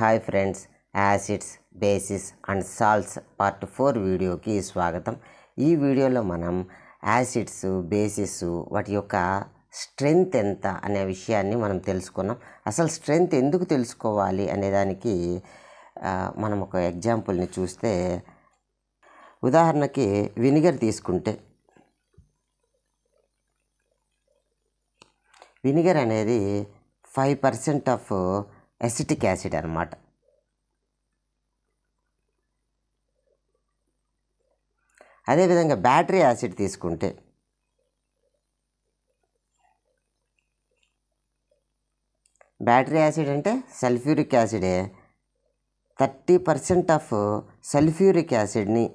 hi friends acids bases and salts part four వీడియోకి స్వాగతం ఈ వీడియోలో మనం యాసిడ్స్ బేసిస్ వాటి యొక్క స్ట్రెంగ్త్ ఎంత అనే విషయాన్ని మనం తెలుసుకున్నాం అసలు స్ట్రెంగ్త్ ఎందుకు తెలుసుకోవాలి అనే దానికి మనం ఒక ఎగ్జాంపుల్ని చూస్తే ఉదాహరణకి వినిగర్ తీసుకుంటే వినిగర్ అనేది five percent of acetic acid అనమాట అదేవిధంగా బ్యాటరీ యాసిడ్ తీసుకుంటే బ్యాటరీ యాసిడ్ అంటే సల్ఫ్యూరిక్ యాసిడే థర్టీ పర్సెంట్ ఆఫ్ సల్ఫ్యూరిక్ యాసిడ్ని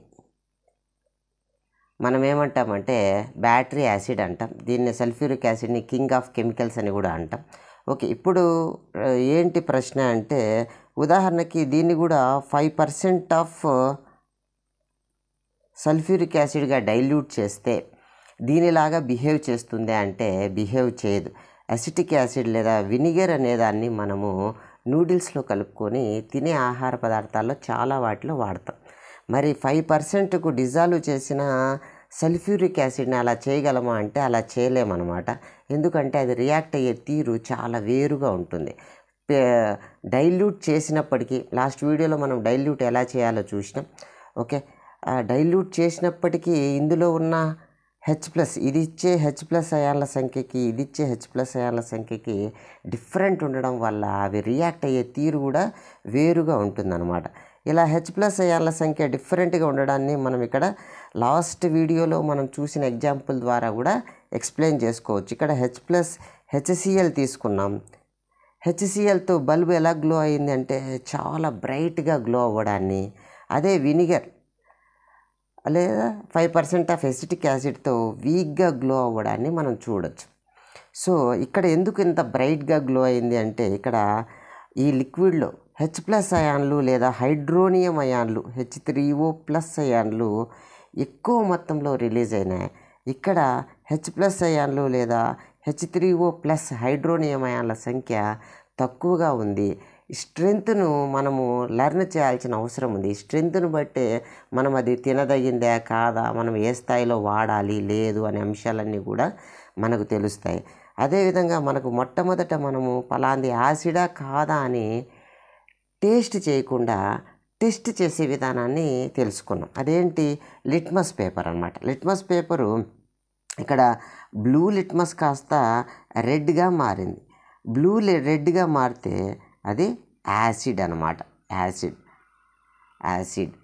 మనం ఏమంటామంటే బ్యాటరీ యాసిడ్ అంటాం దీన్ని సల్ఫ్యూరిక్ యాసిడ్ని కింగ్ ఆఫ్ కెమికల్స్ అని కూడా అంటాం ఓకే ఇప్పుడు ఏంటి ప్రశ్న అంటే ఉదాహరణకి దీన్ని కూడా ఫైవ్ పర్సెంట్ ఆఫ్ సల్ఫ్యూరిక్ యాసిడ్గా డైల్యూట్ చేస్తే దీనిలాగా బిహేవ్ చేస్తుంది అంటే బిహేవ్ చేయదు అసిటిక్ యాసిడ్ లేదా వినిగర్ అనేదాన్ని మనము నూడిల్స్లో కలుపుకొని తినే ఆహార పదార్థాల్లో చాలా వాటిలో వాడతాం మరి ఫైవ్ పర్సెంట్కు డిజాల్వ్ చేసిన సల్ఫ్యూరిక్ యాసిడ్ని అలా చేయగలమా అంటే అలా చేయలేమన్నమాట ఎందుకంటే అది రియాక్ట్ అయ్యే తీరు చాలా వేరుగా ఉంటుంది డైల్యూట్ చేసినప్పటికీ లాస్ట్ వీడియోలో మనం డైల్యూట్ ఎలా చేయాలో చూసినాం ఓకే డైల్యూట్ చేసినప్పటికీ ఇందులో ఉన్న హెచ్ ప్లస్ ఇది ఇచ్చే హెచ్ ప్లస్ అయాన్ల సంఖ్యకి ఇది ఇచ్చే హెచ్ ప్లస్ అయాన్ల సంఖ్యకి డిఫరెంట్ ఉండడం వల్ల అవి రియాక్ట్ అయ్యే తీరు కూడా వేరుగా ఉంటుందన్నమాట ఇలా హెచ్ ప్లస్ అయాన్ల సంఖ్య డిఫరెంట్గా ఉండడాన్ని మనం ఇక్కడ లాస్ట్ వీడియోలో మనం చూసిన ఎగ్జాంపుల్ ద్వారా కూడా ఎక్స్ప్లెయిన్ చేసుకోవచ్చు ఇక్కడ హెచ్ ప్లస్ హెచ్సిఎల్ తీసుకున్నాం హెచ్సిఎల్తో బల్బ్ ఎలా గ్లో అయింది అంటే చాలా బ్రైట్గా గ్లో అవ్వడాన్ని అదే వినిగర్ లేదా ఫైవ్ పర్సెంట్ ఆఫ్ ఎసిటిక్ యాసిడ్తో వీక్గా గ్లో అవ్వడాన్ని మనం చూడొచ్చు సో ఇక్కడ ఎందుకు ఇంత బ్రైట్గా గ్లో అయింది అంటే ఇక్కడ ఈ లిక్విడ్లో హెచ్ ప్లస్ అయాన్లు లేదా హైడ్రోనియం అయాన్లు హెచ్ త్రీ ఓ ప్లస్ అయాన్లు ఎక్కువ మొత్తంలో రిలీజ్ అయినాయి ఇక్కడ హెచ్ ప్లస్ అయాన్లు లేదా H three O plus hydronium అయాన్ల సంఖ్య తక్కువగా ఉంది స్ట్రెంగ్త్ను మనము లెర్న్ చేయాల్సిన అవసరం ఉంది స్ట్రెంగ్త్ను బట్టి మనం అది తినదగిందే కాదా మనం ఏ స్థాయిలో వాడాలి లేదు అనే అంశాలన్నీ కూడా మనకు తెలుస్తాయి అదేవిధంగా మనకు మొట్టమొదట మనము పలాంది యాసిడా కాదా అని టేస్ట్ చేయకుండా టెస్ట్ చేసే విధానాన్ని తెలుసుకున్నాం అదేంటి లిట్మస్ పేపర్ అనమాట లిట్మస్ పేపరు ఇక్కడ బ్లూ లిట్మస్ కాస్త రెడ్గా మారింది బ్లూ రెడ్గా మారితే అది యాసిడ్ అనమాట యాసిడ్ యాసిడ్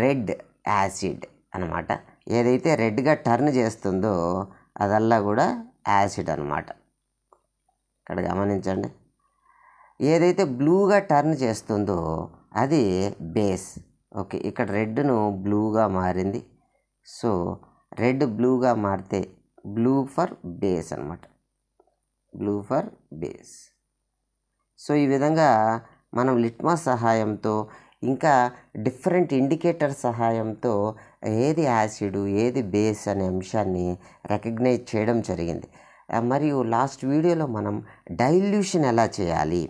రెడ్ యాసిడ్ అనమాట ఏదైతే రెడ్గా టర్న్ చేస్తుందో అదల్లా కూడా యాసిడ్ అనమాట ఇక్కడ గమనించండి ఏదైతే బ్లూగా టర్న్ చేస్తుందో అది బేస్ ఓకే ఇక్కడ రెడ్ను బ్లూగా మారింది సో రెడ్ బ్లూగా మారితే బ్లూ ఫర్ బేస్ అనమాట బ్లూ ఫర్ బేస్ సో ఈ విధంగా మనం లిట్మా సహాయంతో ఇంకా డిఫరెంట్ ఇండికేటర్ సహాయంతో ఏది యాసిడ్ ఏది బేస్ అనే అంశాన్ని రికగ్నైజ్ చేయడం జరిగింది మరియు లాస్ట్ వీడియోలో మనం డైల్యూషన్ ఎలా చేయాలి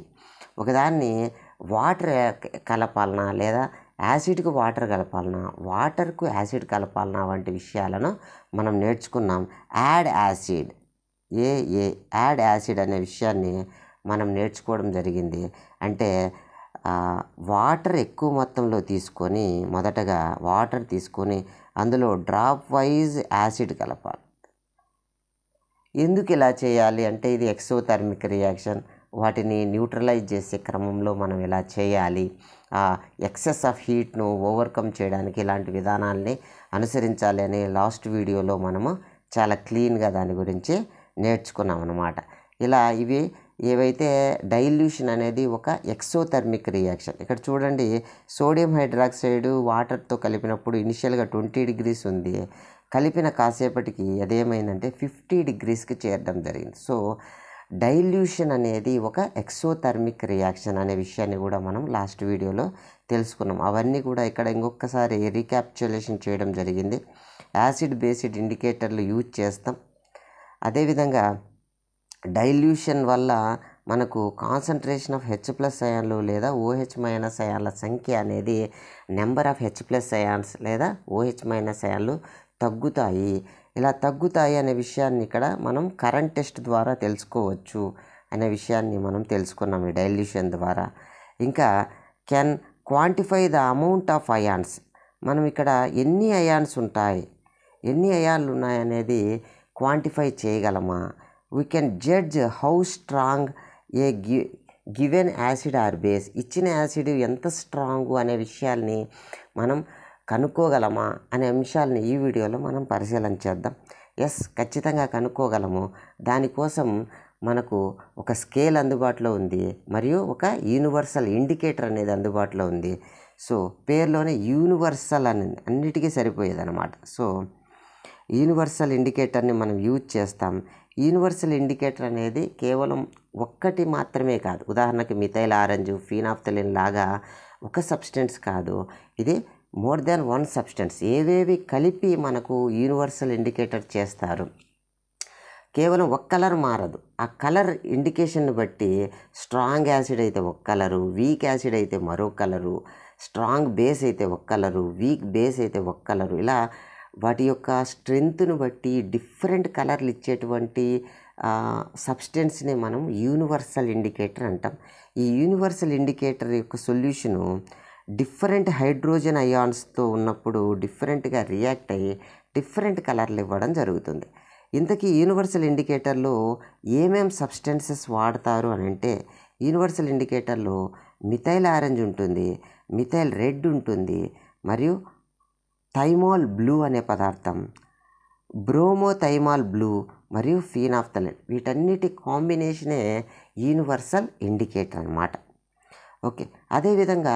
ఒకదాన్ని వాటర్ కలపాలనా లేదా యాసిడ్కు వాటర్ కలపాలనా వాటర్కు యాసిడ్ కలపాలనా వంటి విషయాలను మనం నేర్చుకున్నాం add acid A A add acid అనే విషయాన్ని మనం నేర్చుకోవడం జరిగింది అంటే వాటర్ ఎక్కువ మొత్తంలో తీసుకొని మొదటగా వాటర్ తీసుకొని అందులో డ్రాప్ వైజ్ యాసిడ్ కలపాలి ఎందుకు ఇలా చేయాలి అంటే ఇది ఎక్సోథర్మిక్ రియాక్షన్ వాటిని న్యూట్రలైజ్ చేసే క్రమంలో మనం ఎలా చేయాలి ఎక్సెస్ ఆఫ్ హీట్ను ఓవర్కమ్ చేయడానికి ఇలాంటి విధానాల్ని అనుసరించాలి అని లాస్ట్ వీడియోలో మనము చాలా క్లీన్గా దాని గురించి నేర్చుకున్నాం అనమాట ఇలా ఇవి ఏవైతే డైల్యూషన్ అనేది ఒక ఎక్సోథర్మిక్ రియాక్షన్ ఇక్కడ చూడండి సోడియం హైడ్రాక్సైడ్ వాటర్తో కలిపినప్పుడు ఇనిషియల్గా ట్వంటీ డిగ్రీస్ ఉంది కలిపిన కాసేపటికి అదేమైందంటే ఫిఫ్టీ డిగ్రీస్కి చేరడం జరిగింది సో డైల్యూషన్ అనేది ఒక ఎక్సోథర్మిక్ రియాక్షన్ అనే విషయాన్ని కూడా మనం లాస్ట్ వీడియోలో తెలుసుకున్నాం అవన్నీ కూడా ఇక్కడ ఇంకొకసారి రీక్యాప్చులేషన్ చేయడం జరిగింది యాసిడ్ బేసిడ్ ఇండికేటర్లు యూజ్ చేస్తాం అదేవిధంగా డైల్యూషన్ వల్ల మనకు కాన్సన్ట్రేషన్ ఆఫ్ హెచ్ ప్లస్ అయాన్లు లేదా ఓహెచ్ మైనస్ అయాన్ల సంఖ్య అనేది number of H plus ions లేదా ఓహెచ్ మైనస్ అయాన్లు తగ్గుతాయి ఇలా తగ్గుతాయి అనే విషయాన్ని ఇక్కడ మనం కరెంట్ టెస్ట్ ద్వారా తెలుసుకోవచ్చు అనే విషయాన్ని మనం తెలుసుకున్నాం ఈ డైల్యూషన్ ద్వారా ఇంకా can quantify the amount of ions మనం ఇక్కడ ఎన్ని అయాన్స్ ఉంటాయి ఎన్ని అయాన్లు ఉన్నాయనేది క్వాంటిఫై చేయగలమా we can judge how strong a గి గివెన్ యాసిడ్ ఆర్ బేస్ ఇచ్చిన యాసిడ్ ఎంత స్ట్రాంగు అనే విషయాల్ని మనం కనుక్కోగలమా అనే అంశాలను ఈ వీడియోలో మనం పరిశీలన చేద్దాం ఎస్ ఖచ్చితంగా కనుక్కోగలము దానికోసం మనకు ఒక స్కేల్ అందుబాటులో ఉంది మరియు ఒక యూనివర్సల్ ఇండికేటర్ అనేది అందుబాటులో ఉంది సో పేర్లోనే యూనివర్సల్ అని అన్నిటికీ సరిపోయేదన్నమాట సో యూనివర్సల్ ఇండికేటర్ని మనం యూజ్ చేస్తాం యూనివర్సల్ ఇండికేటర్ అనేది కేవలం ఒక్కటి మాత్రమే కాదు ఉదాహరణకి మిథైల్ ఆరెంజ్ ఫీనాఫ్థలిన్ లాగా ఒక సబ్స్టెన్స్ కాదు ఇది మోర్ దాన్ వన్ సబ్స్టెన్స్ ఏవేవి కలిపి మనకు యూనివర్సల్ ఇండికేటర్ చేస్తారు కేవలం ఒక కలర్ మారదు ఆ కలర్ ఇండికేషన్ని బట్టి స్ట్రాంగ్ యాసిడ్ అయితే ఒక కలరు వీక్ యాసిడ్ అయితే మరో కలరు స్ట్రాంగ్ బేస్ అయితే ఒక కలరు వీక్ బేస్ అయితే ఒక కలరు ఇలా వాటి యొక్క స్ట్రెంగ్త్ను బట్టి డిఫరెంట్ కలర్లు ఇచ్చేటువంటి సబ్స్టెన్స్ని మనం యూనివర్సల్ ఇండికేటర్ అంటాం ఈ యూనివర్సల్ ఇండికేటర్ యొక్క సొల్యూషను డిఫరెంట్ హైడ్రోజన్ అయాన్స్తో ఉన్నప్పుడు డిఫరెంట్గా రియాక్ట్ అయ్యి డిఫరెంట్ కలర్లు ఇవ్వడం జరుగుతుంది ఇంతకీ యూనివర్సల్ ఇండికేటర్లో ఏమేం సబ్స్టెన్సెస్ వాడతారు అని అంటే యూనివర్సల్ ఇండికేటర్లో మిథైల్ ఆరెంజ్ ఉంటుంది మిథైల్ రెడ్ ఉంటుంది మరియు థైమాల్ బ్లూ అనే పదార్థం థైమాల్ బ్లూ మరియు ఫీనాఫ్థలిన్ వీటన్నిటి కాంబినేషనే యూనివర్సల్ ఇండికేటర్ అనమాట ఓకే అదేవిధంగా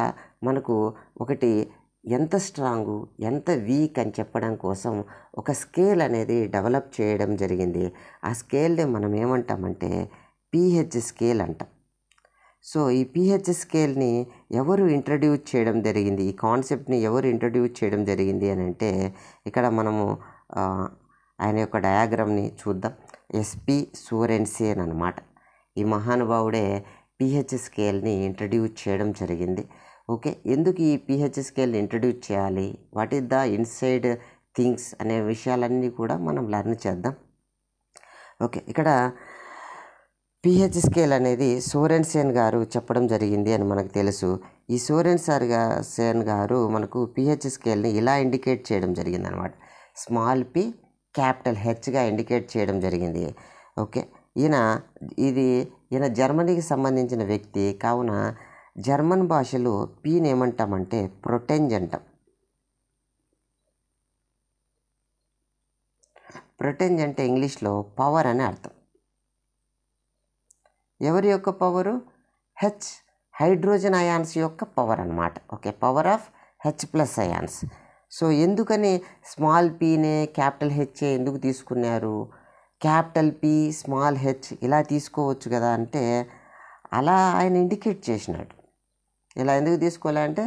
మనకు ఒకటి ఎంత స్ట్రాంగు ఎంత వీక్ అని చెప్పడం కోసం ఒక స్కేల్ అనేది డెవలప్ చేయడం జరిగింది ఆ స్కేల్ని మనం ఏమంటామంటే పిహెచ్ స్కేల్ అంటాం సో ఈ పిహెచ్ స్కేల్ని ఎవరు ఇంట్రడ్యూస్ చేయడం జరిగింది ఈ కాన్సెప్ట్ని ఎవరు ఇంట్రడ్యూస్ చేయడం జరిగింది అని అంటే ఇక్కడ మనము ఆయన యొక్క డయాగ్రామ్ని చూద్దాం ఎస్పి సూరెన్సీ అని అనమాట ఈ మహానుభావుడే పిహెచ్ స్కేల్ని ఇంట్రడ్యూస్ చేయడం జరిగింది ఓకే ఎందుకు ఈ పిహెచ్ స్కేల్ ఇంట్రడ్యూస్ చేయాలి what is the inside things అనే విషయాలన్నీ కూడా మనం లెర్న్ చేద్దాం ఓకే ఇక్కడ పిహెచ్ స్కేల్ అనేది సోరెన్ సేన్ గారు చెప్పడం జరిగింది అని మనకు తెలుసు ఈ సోరెన్ సార్ సేన్ గారు మనకు పిహెచ్ స్కేల్ని ఇలా ఇండికేట్ చేయడం జరిగింది అనమాట స్మాల్ పి క్యాపిటల్ హెచ్గా ఇండికేట్ చేయడం జరిగింది ఓకే ఈయన ఇది ఈయన జర్మనీకి సంబంధించిన వ్యక్తి కావున జర్మన్ భాషలో పీని ఏమంటామంటే ప్రొటెంజ్ అంటాం ప్రొటెంజ్ అంటే ఇంగ్లీష్లో పవర్ అని అర్థం ఎవరి యొక్క పవరు హెచ్ హైడ్రోజన్ అయాన్స్ యొక్క పవర్ అనమాట okay power of H plus ions so ఎందుకని స్మాల్ పీనే క్యాపిటల్ హెచ్ఏ ఎందుకు తీసుకున్నారు క్యాపిటల్ పి స్మాల్ హెచ్ ఇలా తీసుకోవచ్చు కదా అంటే అలా ఆయన ఇండికేట్ చేసినాడు ఇలా ఎందుకు తీసుకోవాలంటే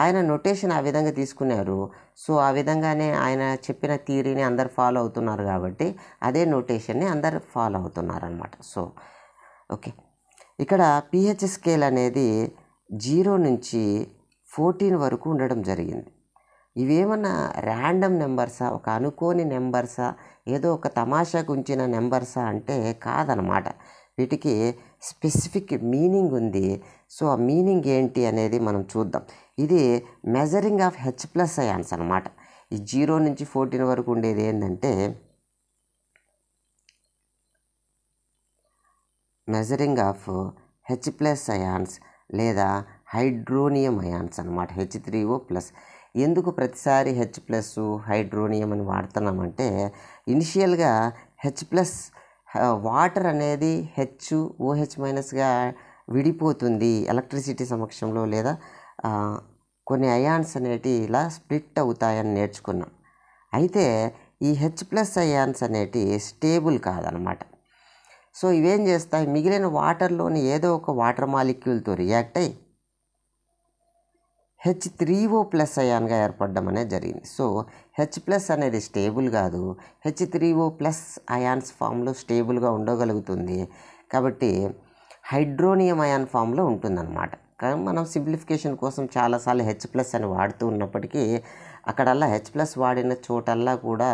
ఆయన నొటేషన్ ఆ విధంగా తీసుకున్నారు సో ఆ విధంగానే ఆయన చెప్పిన థీరీని అందరు ఫాలో అవుతున్నారు కాబట్టి అదే నొటేషన్ని అందరు ఫాలో అవుతున్నారు అనమాట సో ఓకే ఇక్కడ పిహెచ్ స్కేల్ అనేది జీరో నుంచి ఫోర్టీన్ వరకు ఉండడం జరిగింది ఇవేమన్నా ర్యాండమ్ నెంబర్సా ఒక అనుకోని నెంబర్సా ఏదో ఒక తమాషా ఉంచిన నెంబర్సా అంటే కాదనమాట వీటికి స్పెసిఫిక్ మీనింగ్ ఉంది సో ఆ మీనింగ్ ఏంటి అనేది మనం చూద్దాం ఇది measuring of H plus ions అనమాట ఈ జీరో నుంచి ఫోర్టీన్ వరకు ఉండేది ఏంటంటే measuring of H plus ions లేదా హైడ్రోనియం అయాన్స్ అనమాట హెచ్ త్రీ ఓ ప్లస్ ఎందుకు ప్రతిసారి హెచ్ ప్లస్ హైడ్రోనియం అని వాడుతున్నామంటే ఇనిషియల్గా హెచ్ ప్లస్ వాటర్ అనేది హెచ్ ఓహెచ్ మైనస్గా విడిపోతుంది ఎలక్ట్రిసిటీ సమక్షంలో లేదా కొన్ని అయాన్స్ అనేటి ఇలా స్ప్లిట్ అవుతాయని నేర్చుకున్నాం అయితే ఈ హెచ్ ప్లస్ అయాన్స్ అనేటి స్టేబుల్ కాదనమాట సో ఇవేం చేస్తాయి మిగిలిన వాటర్లోని ఏదో ఒక వాటర్ మాలిక్యూల్తో రియాక్ట్ అయ్యి హెచ్ త్రీ ఓ ప్లస్ అయాన్గా ఏర్పడడం అనేది జరిగింది సో హెచ్ ప్లస్ అనేది స్టేబుల్ కాదు H three O plus ions ఫామ్లో స్టేబుల్గా ఉండగలుగుతుంది కాబట్టి హైడ్రోనియం అయాన్ ఫామ్లో ఉంటుందన్నమాట కానీ మనం సింప్లిఫికేషన్ కోసం చాలాసార్లు హెచ్ ప్లస్ అని వాడుతూ ఉన్నప్పటికీ అక్కడల్లా హెచ్ ప్లస్ వాడిన చోటల్లా కూడా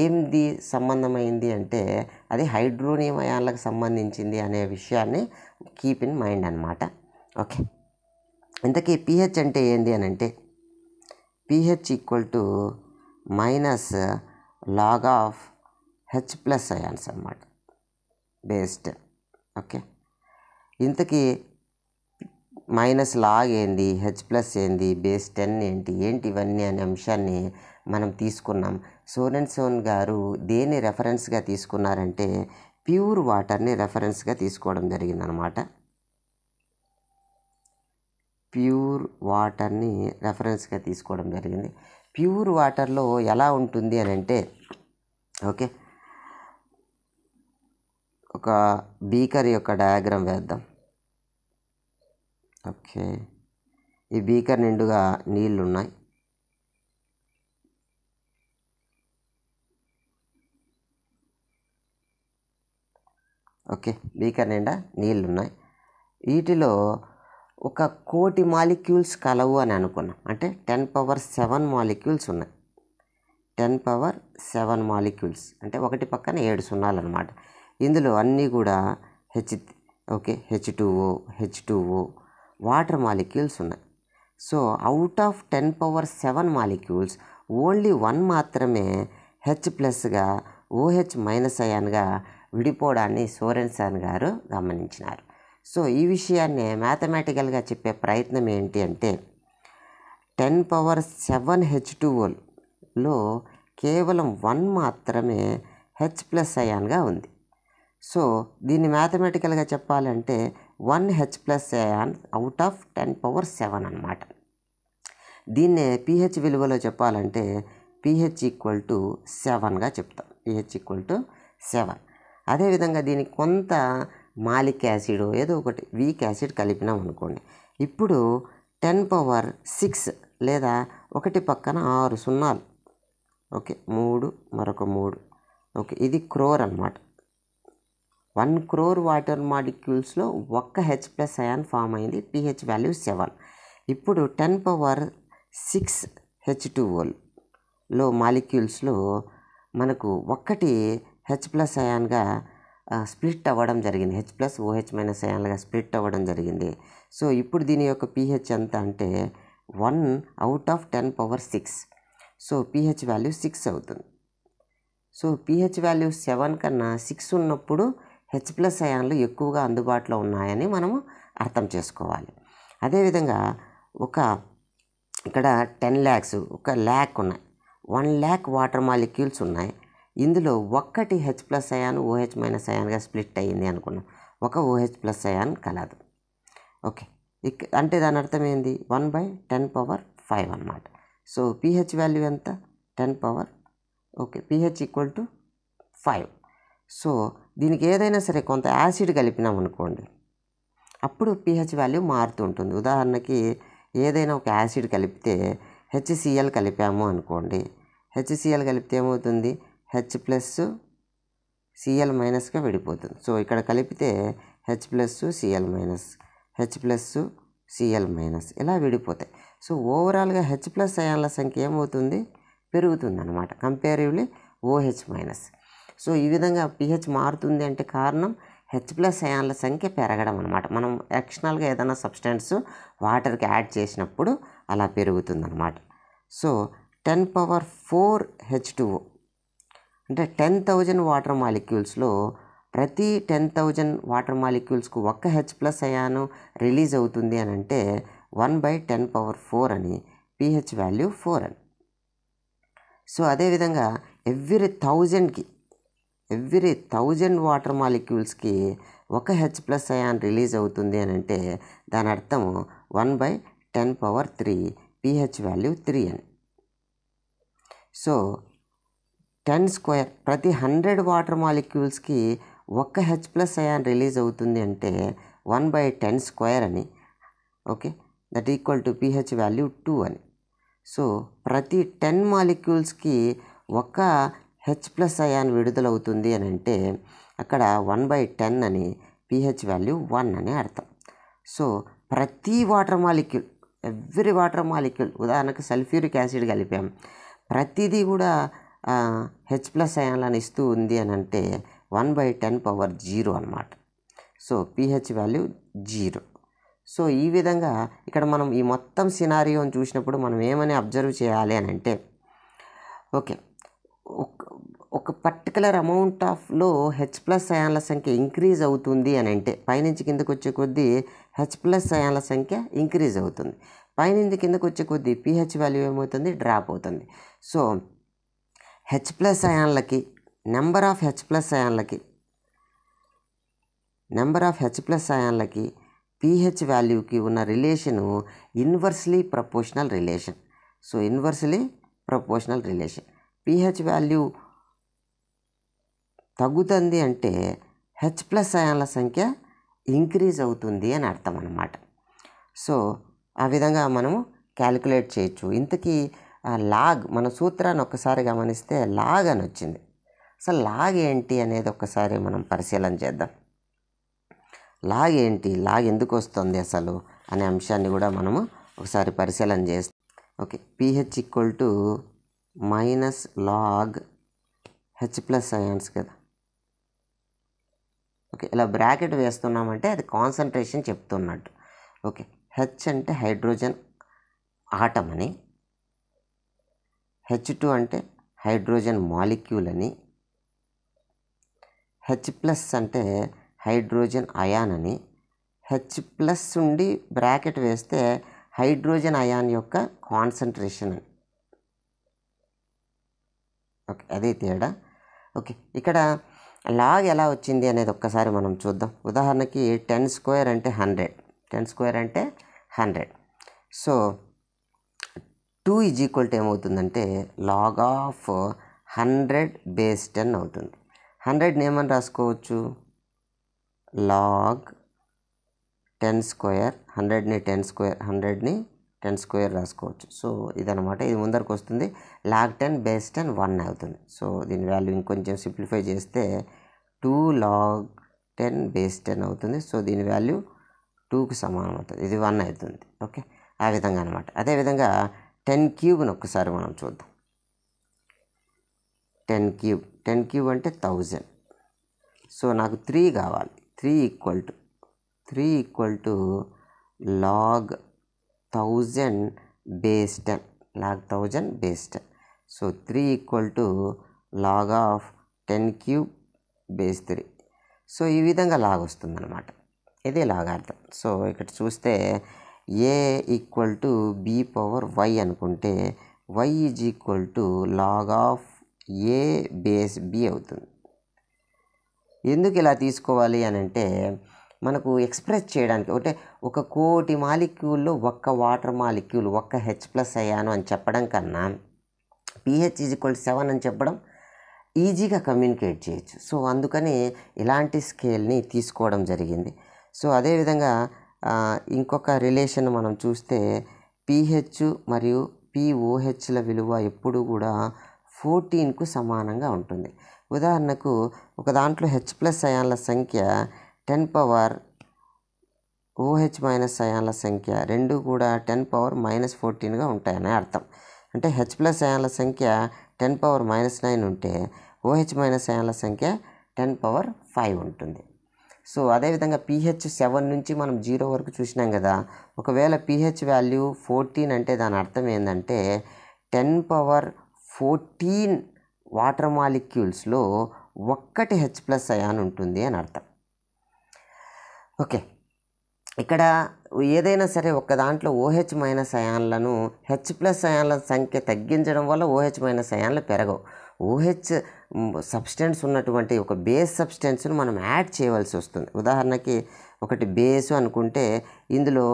ఏంది సంబంధమైంది అంటే అది హైడ్రోనియం అయాన్లకు సంబంధించింది అనే విషయాన్ని కీప్ ఇన్ మైండ్ అనమాట ఓకే ఇంతకీ పిహెచ్ అంటే ఏంది అని అంటే pH equal to minus log of H plus ions అన్నమాట బేస్డ్ ఓకే ఇంతకీ మైనస్ లాగ్ ఏంది హెచ్ ప్లస్ ఏంది బేస్ టెన్ ఏంటి ఏంటి ఇవన్నీ అనే అంశాన్ని మనం తీసుకున్నాం సోన్ సోన్ గారు దేన్ని రెఫరెన్స్గా తీసుకున్నారంటే ప్యూర్ వాటర్ని రెఫరెన్స్గా తీసుకోవడం జరిగిందనమాట ప్యూర్ వాటర్ని రెఫరెన్స్గా తీసుకోవడం జరిగింది ప్యూర్ వాటర్లో ఎలా ఉంటుంది అని అంటే ఓకే ఒక బీకర్ యొక్క డయాగ్రామ్ వేద్దాం ఓకే ఈ బీకర్ నిండుగా నీళ్ళు ఉన్నాయి ఓకే బీకర్ నిండా నీళ్ళు ఉన్నాయి వీటిలో ఒక కోటి మాలిక్యూల్స్ కలవు అని అనుకున్నాం అంటే టెన్ పవర్ సెవెన్ మాలిక్యూల్స్ ఉన్నాయి టెన్ పవర్ సెవెన్ మాలిక్యూల్స్ అంటే ఒకటి పక్కన ఏడు సున్నాలు అనమాట ఇందులో అన్నీ కూడా H okay H two O H two O water molecules ఉన్నాయి so out of ten power seven molecules only one మాత్రమే హెచ్ ప్లస్గా ఓహెచ్ మైనస్ అయ్యాన్గా విడిపోవడాన్ని సోరెన్సాన్ గారు గమనించినారు సో ఈ విషయాన్ని మ్యాథమెటికల్గా చెప్పే ప్రయత్నం ఏంటి అంటే టెన్ పవర్ సెవెన్ హెచ్ టూఓలో కేవలం వన్ మాత్రమే హెచ్ ప్లస్ అయాన్గా ఉంది సో దీన్ని మ్యాథమెటికల్గా చెప్పాలంటే one H plus ion out of ten power seven అనమాట దీన్నే పిహెచ్ విలువలో చెప్పాలంటే పిహెచ్ ఈక్వల్ టు సెవెన్గా చెప్తాం పిహెచ్ ఈక్వల్ టు సెవెన్ అదేవిధంగా దీనికి కొంత మాలిక్ యాసిడ్ ఏదో ఒకటి వీక్ యాసిడ్ కలిపినాం అనుకోండి ఇప్పుడు టెన్ పవర్ సిక్స్ లేదా ఒకటి పక్కన ఆరు సున్నాలు ఓకే మూడు మరొక మూడు ఓకే ఇది క్రోర్ అనమాట వన్ క్రోర్ వాటర్ మాలిక్యూల్స్లో ఒక్క హెచ్ ప్లస్ అయాన్ ఫామ్ అయింది పిహెచ్ వాల్యూ సెవెన్ ఇప్పుడు ten power six H two ఓల్లో మాలిక్యూల్స్లో మనకు ఒక్కటి హెచ్ ప్లస్ అయాన్గా స్ప్లిట్ అవ్వడం జరిగింది హెచ్ ప్లస్ ఓహెచ్ మైనస్ అయాన్లుగా స్ప్లిట్ అవ్వడం జరిగింది సో ఇప్పుడు దీని యొక్క పీహెచ్ ఎంత అంటే one out of ten power six so pH value six అవుతుంది సో పీహెచ్ వాల్యూ సెవెన్ కన్నా సిక్స్ ఉన్నప్పుడు హెచ్ ప్లస్ అయాన్లు ఎక్కువగా అందుబాటులో ఉన్నాయని మనము అర్థం చేసుకోవాలి అదేవిధంగా ఒక ఇక్కడ టెన్ ల్యాక్స్ ఒక ల్యాక్ ఉన్నాయి వన్ ల్యాక్ వాటర్ మాలిక్యూల్స్ ఉన్నాయి ఇందులో ఒక్కటి H plus ion OH minus అయాన్గా స్ప్లిట్ అయ్యింది అనుకున్నాం ఒక ఓహెచ్ ప్లస్ అయాన్ కలదు ఓకే ఇక్ అంటే దాని అర్థం ఏంది one by ten power five అనమాట సో పిహెచ్ వాల్యూ ఎంత ten power okay pH equal to five so దీనికి ఏదైనా సరే కొంత యాసిడ్ కలిపినాం అనుకోండి అప్పుడు పిహెచ్ వాల్యూ మారుతూ ఉంటుంది ఉదాహరణకి ఏదైనా ఒక యాసిడ్ కలిపితే హెచ్సిఎల్ కలిపాము అనుకోండి హెచ్సిఎల్ కలిపితే ఏమవుతుంది హెచ్ ప్లస్ సిఎల్ మైనస్గా విడిపోతుంది సో ఇక్కడ కలిపితే H plus Cl minus H plus Cl minus ఇలా విడిపోతాయి సో ఓవరాల్గా హెచ్ ప్లస్ అయాన్ల సంఖ్య ఏమవుతుంది పెరుగుతుంది అనమాట కంపేరివ్లీ ఓహెచ్ మైనస్ సో ఈ విధంగా పిహెచ్ మారుతుంది అంటే కారణం హెచ్ ప్లస్ అయాన్ల సంఖ్య పెరగడం అనమాట మనం ఎక్స్టర్నల్గా ఏదైనా సబ్స్టెన్స్ వాటర్కి యాడ్ చేసినప్పుడు అలా పెరుగుతుంది అనమాట so ten power four H two అంటే టెన్ థౌజండ్ వాటర్ మాలిక్యూల్స్లో ప్రతి టెన్ థౌజండ్ వాటర్ మాలిక్యూల్స్కు ఒక్క హెచ్ ప్లస్ అయాను రిలీజ్ అవుతుంది అని అంటే one by ten power four అని పిహెచ్ వాల్యూ ఫోర్ అని సో అదేవిధంగా ఎవ్రీ థౌజండ్కి ఎవ్రీ థౌజండ్ వాటర్ మాలిక్యూల్స్కి ఒక హెచ్ ప్లస్ అయాన్ రిలీజ్ అవుతుంది అని అంటే దాని అర్థం one by ten power three pH value three అని సో టెన్ స్క్వేర్ ప్రతి హండ్రెడ్ వాటర్ మాలిక్యూల్స్కి ఒక్క హెచ్ ప్లస్ అయాన్ రిలీజ్ అవుతుంది అంటే వన్ బై టెన్ స్క్వేర్ అని okay that equal to pH value two అని సో ప్రతి టెన్ మాలిక్యూల్స్కి ఒక హెచ్ ప్లస్ అయాన్ విడుదలవుతుంది అని అంటే అక్కడ వన్ బై టెన్ అని పిహెచ్ వాల్యూ వన్ అని అర్థం సో ప్రతి water molecule every water molecule ఉదాహరణకు సల్ఫ్యూరిక్ యాసిడ్ కలిపాం ప్రతిదీ కూడా హెచ్ ప్లస్ అయాన్లను ఇస్తూ ఉంది అని అంటే one by ten power zero అనమాట so pH value zero so ఈ విధంగా ఇక్కడ మనం ఈ మొత్తం సినారియోని చూసినప్పుడు మనం ఏమని అబ్జర్వ్ చేయాలి అని అంటే ఓకే ఒక పర్టికులర్ అమౌంట్ ఆఫ్లో హెచ్ ప్లస్ అయాన్ల సంఖ్య ఇంక్రీజ్ అవుతుంది అని అంటే పైనుంచి కిందకు వచ్చే కొద్దీ హెచ్ ప్లస్ అయాన్ల సంఖ్య ఇంక్రీజ్ అవుతుంది పైనుంచి కిందకు వచ్చే కొద్దీ పిహెచ్ వాల్యూ ఏమవుతుంది డ్రాప్ అవుతుంది సో హెచ్ ప్లస్ అయాన్లకి నెంబర్ ఆఫ్ హెచ్ ప్లస్ అయాన్లకి నెంబర్ ఆఫ్ హెచ్ ప్లస్ అయాన్లకి పిహెచ్ వాల్యూకి ఉన్న relation inversely proportional relation so inversely proportional relation pH value తగ్గుతుంది అంటే హెచ్ ప్లస్ అయాన్ల సంఖ్య ఇంక్రీజ్ అవుతుంది అని అర్థం అన్నమాట సో ఆ విధంగా మనము క్యాలిక్యులేట్ చేయొచ్చు ఇంతకీ లాగ్ మన సూత్రాన్ని ఒక్కసారి గమనిస్తే లాగ్ అని వచ్చింది అసలు లాగ్ ఏంటి అనేది ఒకసారి మనం పరిశీలన చేద్దాం లాగ్ ఏంటి లాగ్ ఎందుకు వస్తుంది అసలు అనే అంశాన్ని కూడా మనము ఒకసారి పరిశీలన చేస్తాం okay pH equal to minus log H plus ions కదా ఓకే ఇలా బ్రాకెట్ వేస్తున్నామంటే అది కాన్సన్ట్రేషన్ చెప్తున్నట్టు ఓకే హెచ్ అంటే హైడ్రోజన్ ఆటం అని హెచ్ టూ అంటే హైడ్రోజన్ మాలిక్యూల్ అని హెచ్ ప్లస్ అంటే హైడ్రోజన్ అయాన్ అని హెచ్ ప్లస్ ఉండి బ్రాకెట్ వేస్తే హైడ్రోజన్ అయాన్ యొక్క కాన్సన్ట్రేషన్ అని ఓకే అదే తేడా ఓకే ఇక్కడ లాగ్ ఎలా వచ్చింది అనేది ఒక్కసారి మనం చూద్దాం ఉదాహరణకి టెన్ స్క్వేర్ అంటే హండ్రెడ్ టెన్ స్క్వేర్ అంటే hundred so two is equal to ఏమవుతుందంటే log of hundred base ten అవుతుంది హండ్రెడ్ని ఏమని రాసుకోవచ్చు లాగ్ టెన్ స్క్వేర్ హండ్రెడ్ని టెన్ స్క్వేర్ హండ్రెడ్ని టెన్ స్క్వేర్ రాసుకోవచ్చు సో ఇదనమాట ఇది ముందరకు వస్తుంది log ten base ten one అవుతుంది సో దీని వాల్యూ ఇంకొంచెం సింప్లిఫై చేస్తే two log ten base ten అవుతుంది సో దీని వాల్యూ టూకు సమానం అవుతుంది ఇది వన్ అవుతుంది ఓకే ఆ విధంగా అనమాట అదేవిధంగా టెన్ క్యూబ్ని ఒక్కసారి మనం చూద్దాం టెన్ క్యూబ్ టెన్ క్యూబ్ అంటే థౌజండ్ సో నాకు త్రీ కావాలి three equal to three equal to log thousand base ten log thousand base ten so three equal to log of ten cube base three so ఈ విధంగా log వస్తుందన్నమాట ఇదే logarithm so ఇక్కడ చూస్తే A equal to B power Y అనుకుంటే Y is equal to log of A base B అవుతుంది ఎందుకు ఇలా తీసుకోవాలి అని అంటే మనకు ఎక్స్ప్రెస్ చేయడానికి అంటే ఒక కోటి మాలిక్యూల్లో ఒక్క వాటర్ మాలిక్యూల్ ఒక్క హెచ్ ప్లస్ అయ్యాను అని చెప్పడం కన్నా పిహెచ్ ఈజ్ ఈక్వల్ సెవెన్ అని చెప్పడం ఈజీగా కమ్యూనికేట్ చేయొచ్చు సో అందుకని ఇలాంటి స్కేల్ని తీసుకోవడం జరిగింది సో అదేవిధంగా ఇంకొక రిలేషన్ మనం చూస్తే పిహెచ్ మరియు పిఓహెచ్ల విలువ ఎప్పుడూ కూడా ఫోర్టీన్కు సమానంగా ఉంటుంది ఉదాహరణకు ఒక దాంట్లో హెచ్ ప్లస్ అయాన్ల సంఖ్య టెన్ పవర్ ఓహెచ్ మైనస్ అయాన్ల సంఖ్య రెండు కూడా టెన్ పవర్ మైనస్ ఫోర్టీన్గా ఉంటాయని అర్థం అంటే హెచ్ ప్లస్ అయాన్ల సంఖ్య టెన్ పవర్ మైనస్ నైన్ ఉంటే ఓహెచ్ మైనస్ అయాన్ల సంఖ్య టెన్ పవర్ ఫైవ్ ఉంటుంది సో అదేవిధంగా పీహెచ్ సెవెన్ నుంచి మనం జీరో వరకు చూసినాం కదా ఒకవేళ పిహెచ్ వాల్యూ ఫోర్టీన్ అంటే దాని అర్థం ఏంటంటే టెన్ పవర్ ఫోర్టీన్ వాటర్ మాలిక్యూల్స్లో ఒక్కటి హెచ్ ప్లస్ అయాన్ ఉంటుంది అని అర్థం ఓకే ఇక్కడ ఏదైనా సరే ఒక దాంట్లో ఓహెచ్ మైనస్ అయాన్లను హెచ్ ప్లస్ అయాన్ల సంఖ్య తగ్గించడం వల్ల ఓహెచ్ మైనస్ అయాన్లు పెరగవు ఓహెచ్ సబ్స్టెన్స్ ఉన్నటువంటి ఒక బేస్ సబ్స్టెన్స్ను మనం యాడ్ చేయవలసి వస్తుంది ఉదాహరణకి ఒకటి బేస్ అనుకుంటే ఇందులో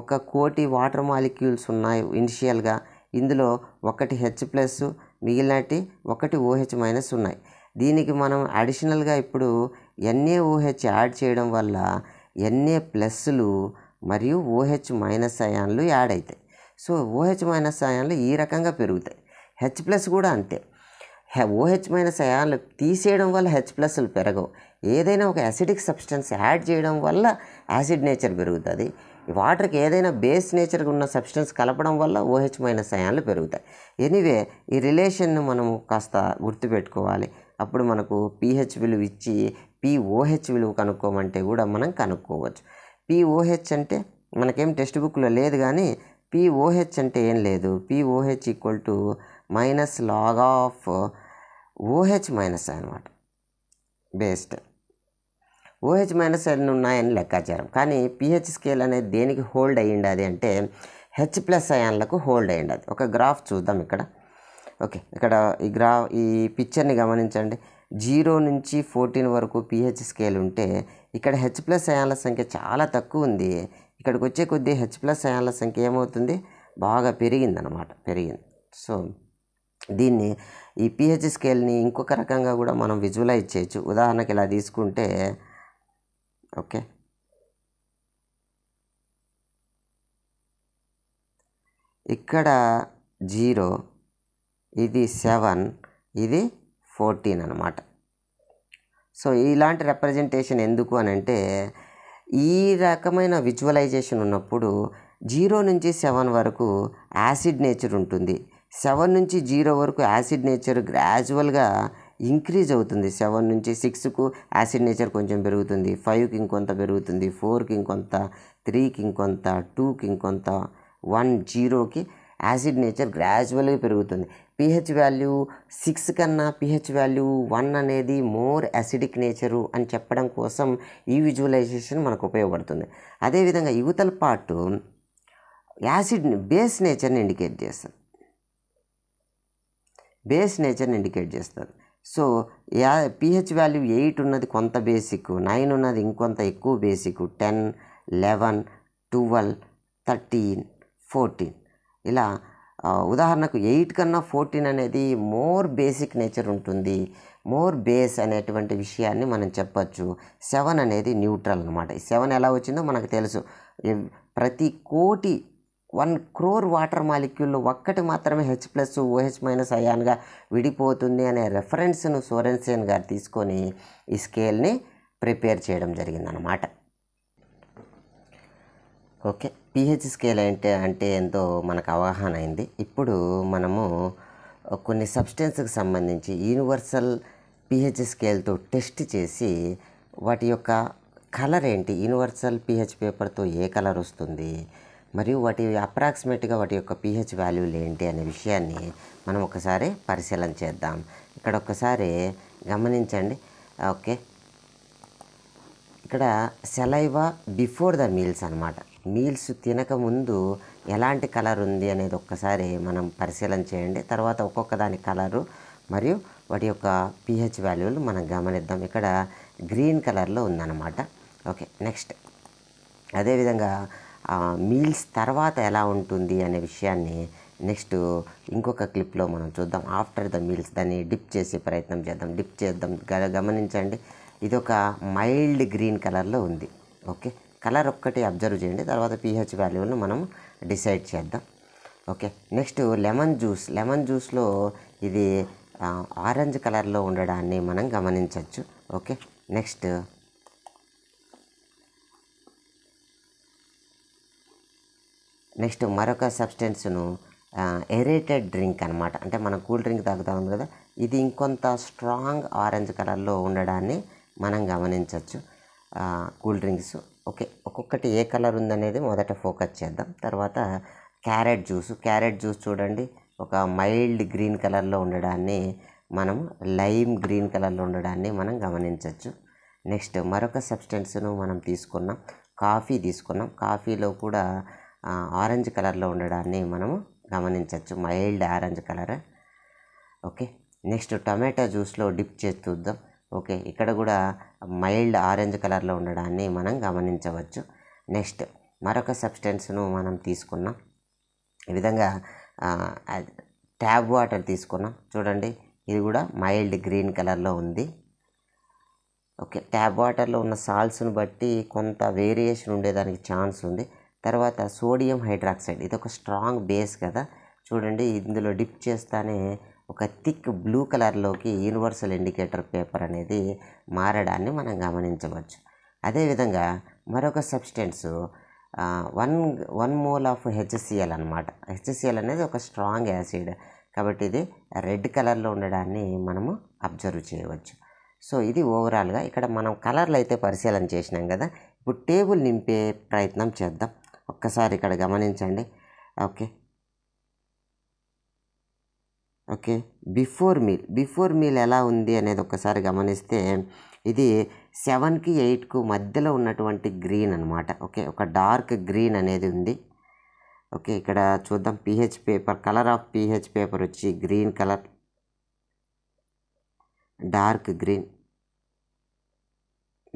ఒక కోటి వాటర్ మాలిక్యూల్స్ ఉన్నాయి ఇనిషియల్గా ఇందులో ఒకటి హెచ్ ప్లస్ మిగిలినటి ఒకటి ఓహెచ్ మైనస్ ఉన్నాయి దీనికి మనం అడిషనల్గా ఇప్పుడు ఎన్ఏ ఓహెచ్ యాడ్ చేయడం వల్ల ఎన్ఏ ప్లస్లు మరియు ఓహెచ్ మైనస్ అయాన్లు యాడ్ అవుతాయి సో ఓహెచ్ మైనస్ అయాన్లు ఈ రకంగా పెరుగుతాయి హెచ్ ప్లస్ కూడా అంతే ఓహెచ్ మైనస్ అయాన్లు తీసేయడం వల్ల హెచ్ ప్లస్లు పెరగవు ఏదైనా ఒక యాసిడిక్ సబ్స్టెన్స్ యాడ్ చేయడం వల్ల యాసిడ్ నేచర్ పెరుగుతుంది వాటర్కి ఏదైనా బేస్ నేచర్గా ఉన్న సబ్స్టెన్స్ కలపడం వల్ల ఓహెచ్ మైనస్ అయాన్లు పెరుగుతాయి ఎనీవే ఈ రిలేషన్ను మనము కాస్త గుర్తుపెట్టుకోవాలి అప్పుడు మనకు పీహెచ్ విలువ ఇచ్చి పిఓహెచ్ విలువ కనుక్కోమంటే కూడా మనం కనుక్కోవచ్చు పిఓహెచ్ అంటే మనకేం టెక్స్ట్ బుక్లో లేదు కానీ పిఓహెచ్ అంటే ఏం లేదు pOH equal to minus log of OH minus అనమాట బేస్డ్ ఓహెచ్ మైనస్ అని ఉన్నాయని లెక్కాచారం కానీ పిహెచ్ స్కేల్ అనేది దేనికి హోల్డ్ అయ్యిండది అంటే హెచ్ ప్లస్ అయాన్లకు హోల్డ్ అయ్యిండది ఒక గ్రాఫ్ చూద్దాం ఇక్కడ ఓకే ఇక్కడ ఈ గ్రా ఈ పిక్చర్ని గమనించండి జీరో నుంచి ఫోర్టీన్ వరకు పిహెచ్ స్కేల్ ఉంటే ఇక్కడ హెచ్ ప్లస్ అయాన్ల సంఖ్య చాలా తక్కువ ఉంది ఇక్కడికి వచ్చే కొద్దీ హెచ్ ప్లస్ అయాన్ల సంఖ్య ఏమవుతుంది బాగా పెరిగిందనమాట పెరిగింది సో దీన్ని ఈ పిహెచ్ స్కేల్ని ఇంకొక రకంగా కూడా మనం విజువలైజ్ చేయొచ్చు ఉదాహరణకి ఇలా తీసుకుంటే ఓకే ఇక్కడ జీరో ఇది సెవెన్ ఇది ఫోర్టీన్ అనమాట సో ఇలాంటి రిప్రజెంటేషన్ ఎందుకు అని అంటే ఈ రకమైన విజువలైజేషన్ ఉన్నప్పుడు జీరో నుంచి సెవెన్ వరకు యాసిడ్ నేచర్ ఉంటుంది సెవెన్ నుంచి జీరో వరకు యాసిడ్ నేచర్ గ్రాజువల్గా ఇంక్రీజ్ అవుతుంది సెవెన్ నుంచి సిక్స్కు యాసిడ్ నేచర్ కొంచెం పెరుగుతుంది ఫైవ్కి ఇంకొంత పెరుగుతుంది ఫోర్కి ఇంకొంత త్రీకి ఇంకొంత టూకి ఇంకొంత వన్ జీరోకి యాసిడ్ నేచర్ గ్రాజువల్గా పెరుగుతుంది పిహెచ్ వాల్యూ సిక్స్ కన్నా పిహెచ్ వాల్యూ వన్ అనేది మోర్ యాసిడిక్ నేచరు అని చెప్పడం కోసం ఈ విజువలైజేషన్ మనకు ఉపయోగపడుతుంది అదేవిధంగా యువతల పాటు యాసిడ్ బేస్ నేచర్ని ఇండికేట్ చేస్తుంది బేస్ నేచర్ని ఇండికేట్ చేస్తుంది సో యా పిహెచ్ వాల్యూ ఎయిట్ ఉన్నది కొంత బేసిక్ నైన్ ఉన్నది ఇంకొంత ఎక్కువ basic ten eleven twelve thirteen fourteen ఇలా ఉదాహరణకు ఎయిట్ కన్నా ఫోర్టీన్ అనేది మోర్ బేసిక్ నేచర్ ఉంటుంది మోర్ బేస్ అనేటువంటి విషయాన్ని మనం చెప్పచ్చు సెవెన్ అనేది న్యూట్రల్ అనమాట సెవెన్ ఎలా వచ్చిందో మనకు తెలుసు ప్రతి కోటి వన్ క్రోర్ వాటర్ మాలిక్యూల్లో ఒక్కటి మాత్రమే హెచ్ ప్లస్ ఓహెచ్ మైనస్ అయాన్గా విడిపోతుంది అనే రెఫరెన్స్ను సోరెన్సేన్ గారు తీసుకొని ఈ స్కేల్ని ప్రిపేర్ చేయడం జరిగిందనమాట ఓకే పిహెచ్ స్కేల్ అంటే అంటే ఎంతో మనకు అవగాహన అయింది ఇప్పుడు మనము కొన్ని సబ్స్టెన్స్కి సంబంధించి యూనివర్సల్ పిహెచ్ స్కేల్తో టెస్ట్ చేసి వాటి యొక్క కలర్ ఏంటి యూనివర్సల్ పిహెచ్ పేపర్తో ఏ కలర్ వస్తుంది మరియు వాటి అప్రాక్సిమేట్గా వాటి యొక్క పిహెచ్ వాల్యూలు ఏంటి అనే విషయాన్ని మనం ఒకసారి పరిశీలన చేద్దాం ఇక్కడ ఒకసారి గమనించండి ఓకే ఇక్కడ సెలైవా బిఫోర్ ద మీల్స్ అనమాట మీల్స్ తినకముందు ఎలాంటి కలర్ ఉంది అనేది ఒక్కసారి మనం పరిశీలన చేయండి తర్వాత ఒక్కొక్క దాని కలరు మరియు వాటి యొక్క పిహెచ్ వాల్యూలు మనం గమనిద్దాం ఇక్కడ గ్రీన్ కలర్లో ఉందన్నమాట ఓకే నెక్స్ట్ అదేవిధంగా మీల్స్ తర్వాత ఎలా ఉంటుంది అనే విషయాన్ని నెక్స్ట్ ఇంకొక క్లిప్లో మనం చూద్దాం ఆఫ్టర్ ద మీల్స్ దాన్ని డిప్ చేసే ప్రయత్నం చేద్దాం డిప్ చేద్దాం గమనించండి ఇది ఒక మైల్డ్ గ్రీన్ కలర్లో ఉంది ఓకే కలర్ ఒక్కటి అబ్జర్వ్ చేయండి తర్వాత పీహెచ్ వాల్యూను మనం డిసైడ్ చేద్దాం okay next lemon juice lemon జ్యూస్లో ఇది ఆరెంజ్ కలర్లో ఉండడాన్ని మనం గమనించవచ్చు ఓకే నెక్స్ట్ నెక్స్ట్ మరొక సబ్స్టెన్స్ను ఎరేటెడ్ డ్రింక్ అనమాట అంటే మనం కూల్ డ్రింక్ ఉంది కదా ఇది ఇంకొంత స్ట్రాంగ్ ఆరెంజ్ కలర్లో ఉండడాన్ని మనం గమనించవచ్చు కూల్ డ్రింక్స్ ఓకే ఒక్కొక్కటి ఏ కలర్ ఉందనేది మొదట ఫోకస్ చేద్దాం తర్వాత క్యారెట్ జ్యూస్ క్యారెట్ జ్యూస్ చూడండి ఒక మైల్డ్ గ్రీన్ కలర్లో ఉండడాన్ని మనం లైమ్ గ్రీన్ కలర్లో ఉండడాన్ని మనం గమనించవచ్చు నెక్స్ట్ మరొక సబ్స్టెన్స్ను మనం తీసుకున్నాం కాఫీ తీసుకున్నాం కాఫీలో కూడా ఆరెంజ్ కలర్లో ఉండడాన్ని మనము గమనించవచ్చు mild orange colour okay next tomato జ్యూస్లో డిప్ చేసి చూద్దాం ఓకే ఇక్కడ కూడా మైల్డ్ ఆరెంజ్ కలర్లో ఉండడాన్ని మనం గమనించవచ్చు నెక్స్ట్ మరొక సబ్స్టెన్స్ను మనం తీసుకున్నాం ఈ విధంగా ట్యాబ్ వాటర్ తీసుకున్నాం చూడండి ఇది కూడా మైల్డ్ గ్రీన్ కలర్లో ఉంది ఓకే ట్యాబ్ వాటర్లో ఉన్న సాల్స్ను బట్టి కొంత వేరియేషన్ ఉండేదానికి ఛాన్స్ ఉంది తర్వాత సోడియం హైడ్రాక్సైడ్ ఇది ఒక స్ట్రాంగ్ బేస్ కదా చూడండి ఇందులో డిప్ చేస్తానే ఒక థిక్ బ్లూ కలర్లోకి యూనివర్సల్ ఇండికేటర్ పేపర్ అనేది మారడాన్ని మనం గమనించవచ్చు అదేవిధంగా మరొక substance one one mole of HCl అనమాట హెచ్ఎస్సిఎల్ అనేది ఒక స్ట్రాంగ్ యాసిడ్ కాబట్టి ఇది రెడ్ కలర్లో ఉండడాన్ని మనము అబ్జర్వ్ చేయవచ్చు సో ఇది ఓవరాల్గా ఇక్కడ మనం కలర్లు అయితే పరిశీలన చేసినాం కదా ఇప్పుడు టేబుల్ నింపే ప్రయత్నం చేద్దాం ఒక్కసారి ఇక్కడ గమనించండి okay okay before meal before meal ఎలా ఉంది అనేది ఒకసారి గమనిస్తే ఇది సెవెన్కి ఎయిట్కు మధ్యలో ఉన్నటువంటి గ్రీన్ అనమాట ఓకే ఒక డార్క్ గ్రీన్ అనేది ఉంది ఓకే ఇక్కడ చూద్దాం pH paper colour of pH paper వచ్చి green colour dark green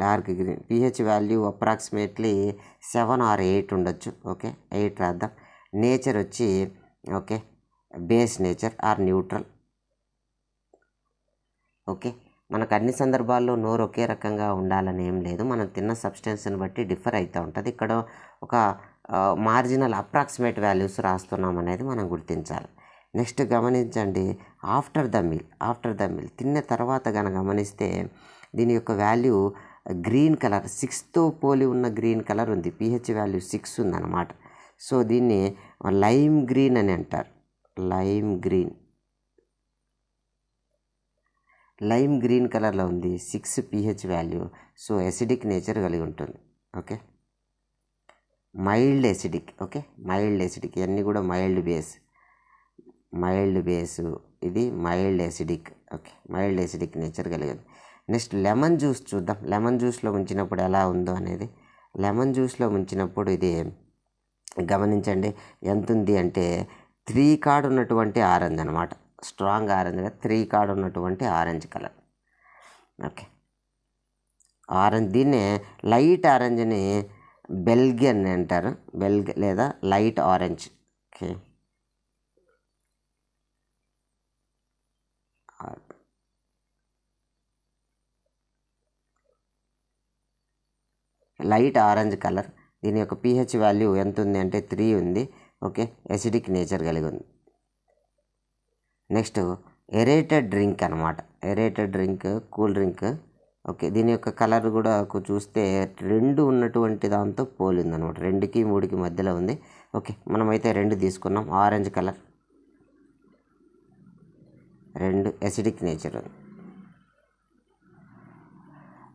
dark green pH value approximately seven or eight ఉండొచ్చు ఓకే ఎయిట్ రాద్దాం నేచర్ వచ్చి okay base nature or neutral okay మనకు అన్ని సందర్భాల్లో నోరు ఒకే రకంగా ఉండాలని ఏం లేదు మనం తిన్న సబ్స్టెన్స్ని బట్టి డిఫర్ అవుతూ ఉంటుంది ఇక్కడ ఒక మార్జినల్ అప్రాక్సిమేట్ వాల్యూస్ రాస్తున్నాం అనేది మనం గుర్తించాలి నెక్స్ట్ గమనించండి after the meal after the meal తిన్న తర్వాత కనుక గమనిస్తే దీని యొక్క వాల్యూ గ్రీన్ కలర్ సిక్స్తో పోలి ఉన్న గ్రీన్ కలర్ ఉంది పిహెచ్ వాల్యూ సిక్స్ ఉందన్నమాట సో దీన్ని లైమ్ గ్రీన్ అని అంటారు లైమ్ గ్రీన్ లైమ్ గ్రీన్ కలర్లో ఉంది six pH value so acidic nature కలిగి ఉంటుంది okay mild acidic okay mild acidic ఇవన్నీ కూడా మైల్డ్ బేస్ మైల్డ్ బేసు ఇది mild acidic okay mild acidic nature కలిగింది నెక్స్ట్ లెమన్ జ్యూస్ చూద్దాం లెమన్ జ్యూస్లో ఉంచినప్పుడు ఎలా ఉందో అనేది లెమన్ జ్యూస్లో ఉంచినప్పుడు ఇది గమనించండి ఎంత ఉంది అంటే త్రీ కార్డ్ ఉన్నటువంటి ఆరెంజ్ అనమాట స్ట్రాంగ్ ఆరెంజ్ త్రీ కార్డ్ ఉన్నటువంటి ఆరెంజ్ కలర్ ఓకే ఆరెంజ్ దీన్నే లైట్ ఆరెంజ్ని అని అంటారు బెల్గ్ లేదా light orange okay light orange colour దీని యొక్క పిహెచ్ వాల్యూ ఎంత ఉంది అంటే త్రీ ఉంది ఓకే ఎసిడిక్ నేచర్ కలిగి ఉంది నెక్స్ట్ ఎరేటెడ్ డ్రింక్ అనమాట aerated drink cool drink okay దీని యొక్క కలర్ కూడా చూస్తే రెండు ఉన్నటువంటి దాంతో పోలింది అనమాట రెండుకి మూడుకి మధ్యలో ఉంది ఓకే మనమైతే రెండు తీసుకున్నాం ఆరెంజ్ కలర్ రెండు ఎసిడిక్ నేచర్ ఉంది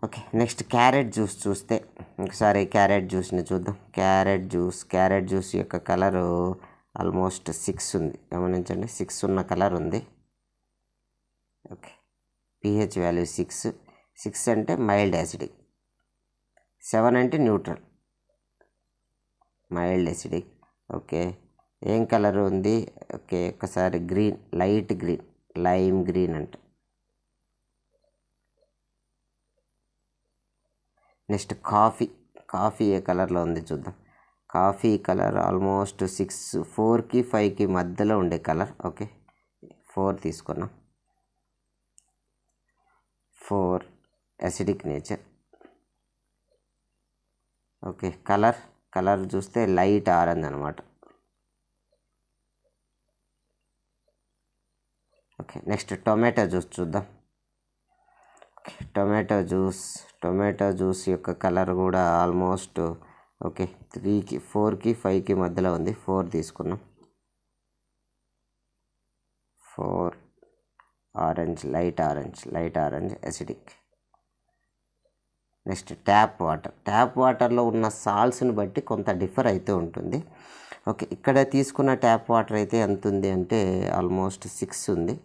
ఓకే నెక్స్ట్ క్యారెట్ జ్యూస్ చూస్తే ఒకసారి క్యారెట్ జ్యూస్ని చూద్దాం క్యారెట్ జ్యూస్ క్యారెట్ జ్యూస్ యొక్క కలరు ఆల్మోస్ట్ సిక్స్ ఉంది గమనించండి సిక్స్ ఉన్న కలర్ ఉంది okay pH value six six అంటే మైల్డ్ యాసిడిక్ సెవెన్ అంటే న్యూట్రల్ మైల్డ్ యాసిడిక్ ఓకే ఏం కలర్ ఉంది ఓకే ఒకసారి green light green lime green అంట నెక్స్ట్ కాఫీ కాఫీ ఏ కలర్లో ఉంది చూద్దాం కాఫీ కలర్ ఆల్మోస్ట్ సిక్స్ ఫోర్కి ఫైవ్కి మధ్యలో ఉండే కలర్ ఓకే ఫోర్ తీసుకున్నాం four acidic nature okay colour colour చూస్తే లైట్ ఆరెంజ్ అనమాట ఓకే నెక్స్ట్ టొమాటో జ్యూస్ చూద్దాం టొమాటో జ్యూస్ టొమాటో జ్యూస్ యొక్క కలర్ కూడా ఆల్మోస్ట్ ఓకే త్రీకి ఫోర్కి ఫైవ్కి మధ్యలో ఉంది ఫోర్ తీసుకున్నాం four orange light orange light orange acidic next tap water tap వాటర్లో ఉన్న సాల్ట్స్ని బట్టి కొంత డిఫర్ అయితే ఉంటుంది ఓకే ఇక్కడ తీసుకున్న ట్యాప్ వాటర్ అయితే ఎంత ఉంది అంటే ఆల్మోస్ట్ సిక్స్ ఉంది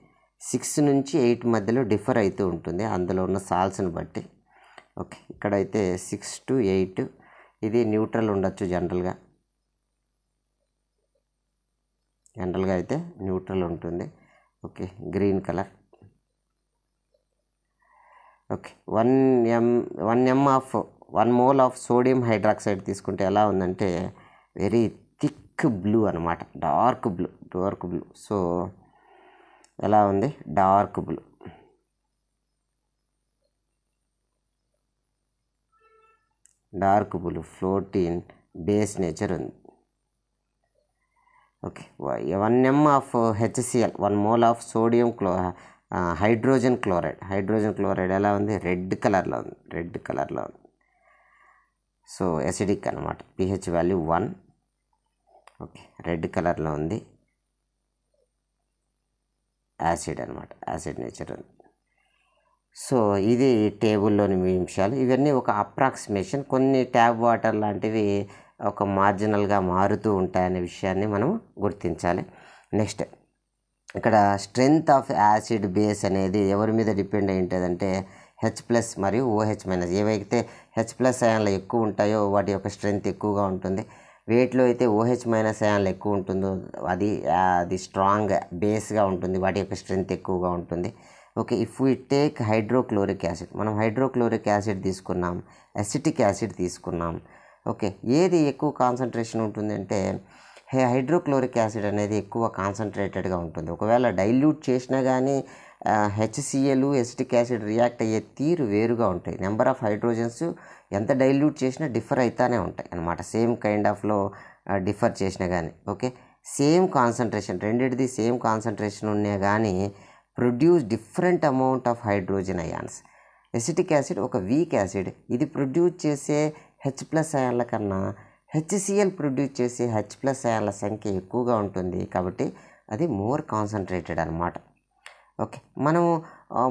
సిక్స్ నుంచి ఎయిట్ మధ్యలో డిఫర్ అవుతూ ఉంటుంది అందులో ఉన్న సాల్స్ని బట్టి ఓకే ఇక్కడైతే సిక్స్ టు ఎయిట్ ఇది న్యూట్రల్ ఉండొచ్చు జనరల్గా జనరల్గా అయితే న్యూట్రల్ ఉంటుంది okay green colour okay one M one M of one mole of sodium hydroxide తీసుకుంటే ఎలా ఉందంటే వెరీ థిక్ బ్లూ అనమాట dark blue dark blue so ఎలా ఉంది dark blue dark blue fourteen base nature ఉంది okay one M of HCl one mole of sodium క్లో hydrogen chloride hydrogen chloride ఎలా ఉంది రెడ్ కలర్లో ఉంది రెడ్ కలర్లో ఉంది సో ఎసిడిక్ అనమాట pH value one okay red కలర్లో ఉంది యాసిడ్ అనమాట యాసిడ్ నేచర్ ఉంది సో ఇది టేబుల్లోని నిమిషాలు ఇవన్నీ ఒక అప్రాక్సిమేషన్ కొన్ని ట్యాప్ వాటర్ లాంటివి ఒక మార్జినల్గా మారుతూ ఉంటాయనే విషయాన్ని మనం గుర్తించాలి నెక్స్ట్ ఇక్కడ స్ట్రెంగ్త్ ఆఫ్ యాసిడ్ బేస్ అనేది ఎవరి మీద డిపెండ్ అయి ఉంటుందంటే హెచ్ ప్లస్ మరియు ఓహెచ్ మైనస్ ఏవైతే హెచ్ ప్లస్ అయాన్లు ఎక్కువ ఉంటాయో వాటి యొక్క స్ట్రెంగ్త్ ఎక్కువగా ఉంటుంది వేటిలో అయితే ఓహెచ్ మైనస్ అయాన్లు ఎక్కువ ఉంటుందో అది అది స్ట్రాంగ్ బేస్గా ఉంటుంది వాటి యొక్క స్ట్రెంగ్త్ ఎక్కువగా ఉంటుంది okay if we take hydrochloric acid మనం హైడ్రోక్లోరిక్ యాసిడ్ తీసుకున్నాం అసిటిక్ యాసిడ్ తీసుకున్నాం ఓకే ఏది ఎక్కువ కాన్సన్ట్రేషన్ ఉంటుందంటే హైడ్రోక్లోరిక్ యాసిడ్ అనేది ఎక్కువ కాన్సన్ట్రేటెడ్గా ఉంటుంది ఒకవేళ డైల్యూట్ చేసినా కానీ హెచ్సిఎల్ ఎసిటిక్ యాసిడ్ రియాక్ట్ అయ్యే తీరు వేరుగా ఉంటాయి నెంబర్ ఆఫ్ హైడ్రోజన్స్ ఎంత డైల్యూట్ చేసినా డిఫర్ అవుతానే ఉంటాయి అనమాట సేమ్ కైండ్ ఆఫ్లో డిఫర్ చేసినా కానీ ఓకే సేమ్ కాన్సన్ట్రేషన్ రెండింటిది సేమ్ కాన్సన్ట్రేషన్ ఉన్నా కానీ produce different amount of hydrogen ions acetic acid ఒక వీక్ యాసిడ్ ఇది ప్రొడ్యూస్ చేసే హెచ్ ప్లస్ అయాన్ల కన్నా హెచ్సిఎల్ ప్రొడ్యూస్ చేసే హెచ్ ప్లస్ అయాన్ల సంఖ్య ఎక్కువగా ఉంటుంది కాబట్టి అది మోర్ కాన్సన్ట్రేటెడ్ అనమాట ఓకే మనము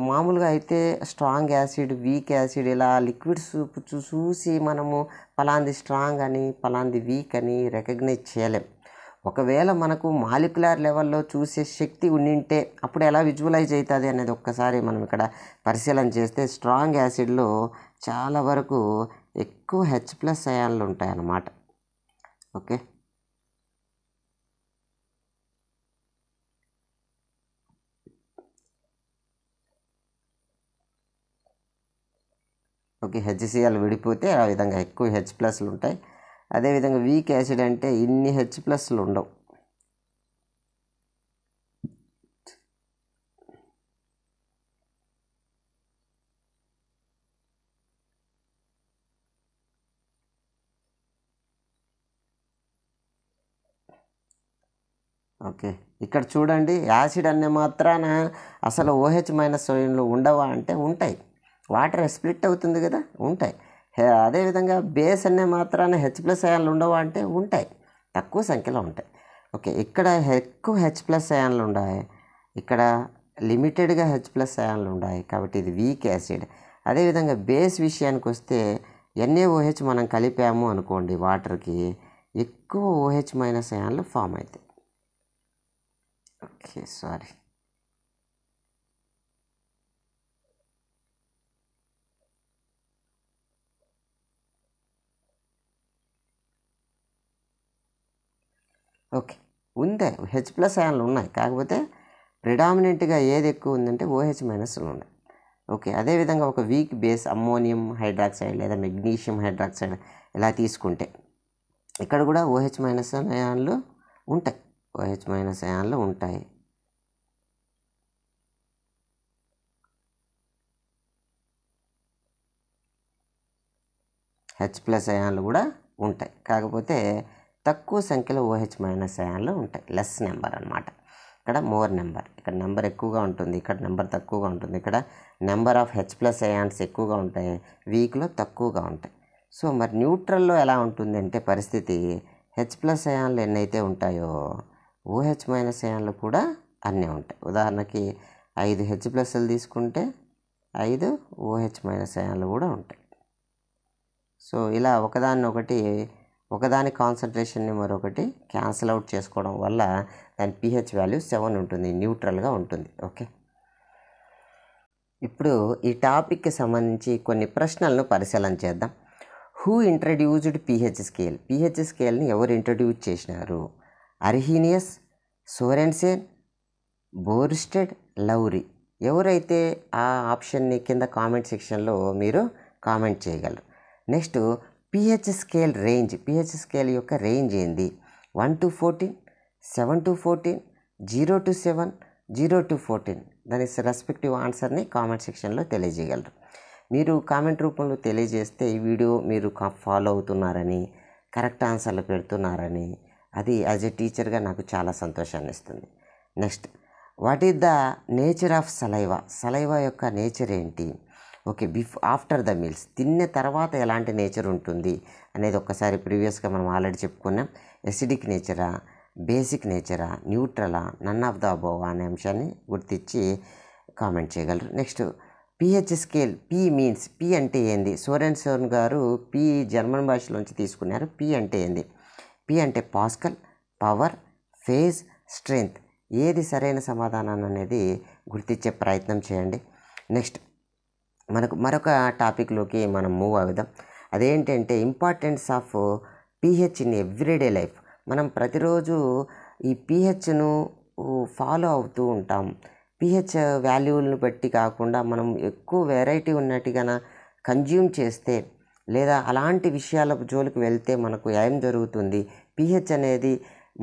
మామూలుగా అయితే స్ట్రాంగ్ యాసిడ్ వీక్ యాసిడ్ ఇలా లిక్విడ్ లిక్విడ్స్ చూసి మనము పలాంది స్ట్రాంగ్ అని పలాంది వీక్ అని రికగ్నైజ్ చేయలేం ఒకవేళ మనకు మాలిక్యులర్ లెవెల్లో చూసే శక్తి ఉండింటే అప్పుడు ఎలా విజువలైజ్ అవుతుంది అనేది ఒక్కసారి మనం ఇక్కడ పరిశీలన చేస్తే స్ట్రాంగ్ యాసిడ్లో చాలా వరకు ఎక్కువ హెచ్ ప్లస్ అయాన్లు ఉంటాయన్నమాట ఓకే ఓకే హెచ్సిఎల్ విడిపోతే ఆ విధంగా ఎక్కువ హెచ్ ప్లస్లు ఉంటాయి అదేవిధంగా వీక్ యాసిడ్ అంటే ఇన్ని హెచ్ ప్లస్లు ఉండవు ఓకే ఇక్కడ చూడండి యాసిడ్ అనే మాత్రాన అసలు ఓహెచ్ మైనస్ సోడియంలో ఉండవా అంటే ఉంటాయి వాటర్ స్ప్లిట్ అవుతుంది కదా ఉంటాయి అదేవిధంగా బేస్ అనే మాత్రాన హెచ్ ప్లస్ అయాన్లు ఉండవా అంటే ఉంటాయి తక్కువ సంఖ్యలో ఉంటాయి ఓకే ఇక్కడ ఎక్కువ హెచ్ ప్లస్ అయాన్లు ఉండాలి ఇక్కడ లిమిటెడ్గా హెచ్ ప్లస్ అయాన్లు ఉండాలి కాబట్టి ఇది వీక్ యాసిడ్ అదేవిధంగా బేస్ విషయానికి వస్తే ఎన్ఏఓహెచ్ మనం కలిపాము అనుకోండి వాటర్కి ఎక్కువ ఓహెచ్ మైనస్ అయాన్లు ఫామ్ అవుతాయి ఓకే సారీ ఓకే ఉందే హెచ్ ప్లస్ అయాన్లు ఉన్నాయి కాకపోతే ప్రిడామినెంట్గా ఏది ఎక్కువ ఉందంటే ఓహెచ్ మైనస్లు ఉన్నాయి ఓకే అదేవిధంగా ఒక వీక్ బేస్ అమ్మోనియం హైడ్రాక్సైడ్ లేదా మెగ్నీషియం హైడ్రాక్సైడ్ ఇలా తీసుకుంటే ఇక్కడ కూడా ఓహెచ్ మైనస్ అయాన్లు ఉంటాయి ఓహెచ్ మైనస్ అయాన్లు ఉంటాయి హెచ్ ప్లస్ అయాన్లు కూడా ఉంటాయి కాకపోతే తక్కువ సంఖ్యలో ఓహెచ్ మైనస్ అయాన్లు ఉంటాయి లెస్ నెంబర్ అనమాట ఇక్కడ మోర్ నెంబర్ ఇక్కడ నెంబర్ ఎక్కువగా ఉంటుంది ఇక్కడ నెంబర్ తక్కువగా ఉంటుంది ఇక్కడ number of H plus ions ఎక్కువగా ఉంటాయి వీక్లో తక్కువగా ఉంటాయి సో మరి న్యూట్రల్లో ఎలా ఉంటుంది అంటే పరిస్థితి హెచ్ ప్లస్ అయాన్లు ఎన్నైతే ఉంటాయో ఓహెచ్ మైనస్ అయాన్లు కూడా అన్నీ ఉంటాయి ఉదాహరణకి ఐదు హెచ్ ప్లస్లు తీసుకుంటే ఐదు ఓహెచ్ మైనస్ అయాన్లు కూడా ఉంటాయి సో ఇలా ఒకదాన్ని ఒకటి ఒకదాని కాన్సన్ట్రేషన్ని మరొకటి క్యాన్సిల్ అవుట్ చేసుకోవడం వల్ల దాని పిహెచ్ వాల్యూ సెవెన్ ఉంటుంది న్యూట్రల్గా ఉంటుంది ఓకే ఇప్పుడు ఈ టాపిక్కి సంబంధించి కొన్ని ప్రశ్నలను పరిశీలన చేద్దాం who introduced pH scale pH స్కేల్ని ఎవరు ఇంట్రడ్యూస్ చేసినారు అర్హీనియస్ సోరెన్సేన్ బోర్స్టెడ్ లౌరీ ఎవరైతే ఆ ఆప్షన్ని కింద కామెంట్ సెక్షన్లో మీరు కామెంట్ చేయగలరు next pH scale range pH scale యొక్క రేంజ్ ఏంది one to fourteen seven to fourteen zero to seven zero to fourteen దాని రెస్పెక్టివ్ ఆన్సర్ని కామెంట్ సెక్షన్లో తెలియజేయగలరు మీరు కామెంట్ రూపంలో తెలియజేస్తే ఈ వీడియో మీరు ఫాలో అవుతున్నారని కరెక్ట్ ఆన్సర్లు పెడుతున్నారని అది యాజ్ ఎ టీచర్గా నాకు చాలా సంతోషాన్ని ఇస్తుంది next what is the nature of saliva saliva యొక్క నేచర్ ఏంటి okay before after the meals తిన్న తర్వాత ఎలాంటి నేచర్ ఉంటుంది అనేది ఒక్కసారి ప్రీవియస్గా మనం ఆల్రెడీ చెప్పుకున్నాం ఎసిడిక్ నేచరా బేసిక్ నేచరా న్యూట్రలా నన్ ఆఫ్ ద అబోవ్ అనే అంశాన్ని గుర్తించి కామెంట్ చేయగలరు next pH scale p means p అంటే ఏంది సోరెన్ సోన్ గారు పి జర్మన్ భాషలోంచి తీసుకున్నారు పి అంటే ఏంది పి అంటే పాస్కల్ పవర్ ఫేజ్ స్ట్రెంగ్త్ ఏది సరైన సమాధానం అనేది గుర్తించే ప్రయత్నం చేయండి నెక్స్ట్ మనకు మరొక టాపిక్లోకి మనం మూవ్ అవుదాం అదేంటంటే importance of pH in everyday life మనం ప్రతిరోజు ఈ పీహెచ్ను ఫాలో అవుతూ ఉంటాం పిహెచ్ వాల్యూలను బట్టి కాకుండా మనం ఎక్కువ వెరైటీ ఉన్నట్టుగా కన్జ్యూమ్ చేస్తే లేదా అలాంటి విషయాల జోలికి వెళ్తే మనకు ఏం జరుగుతుంది పిహెచ్ అనేది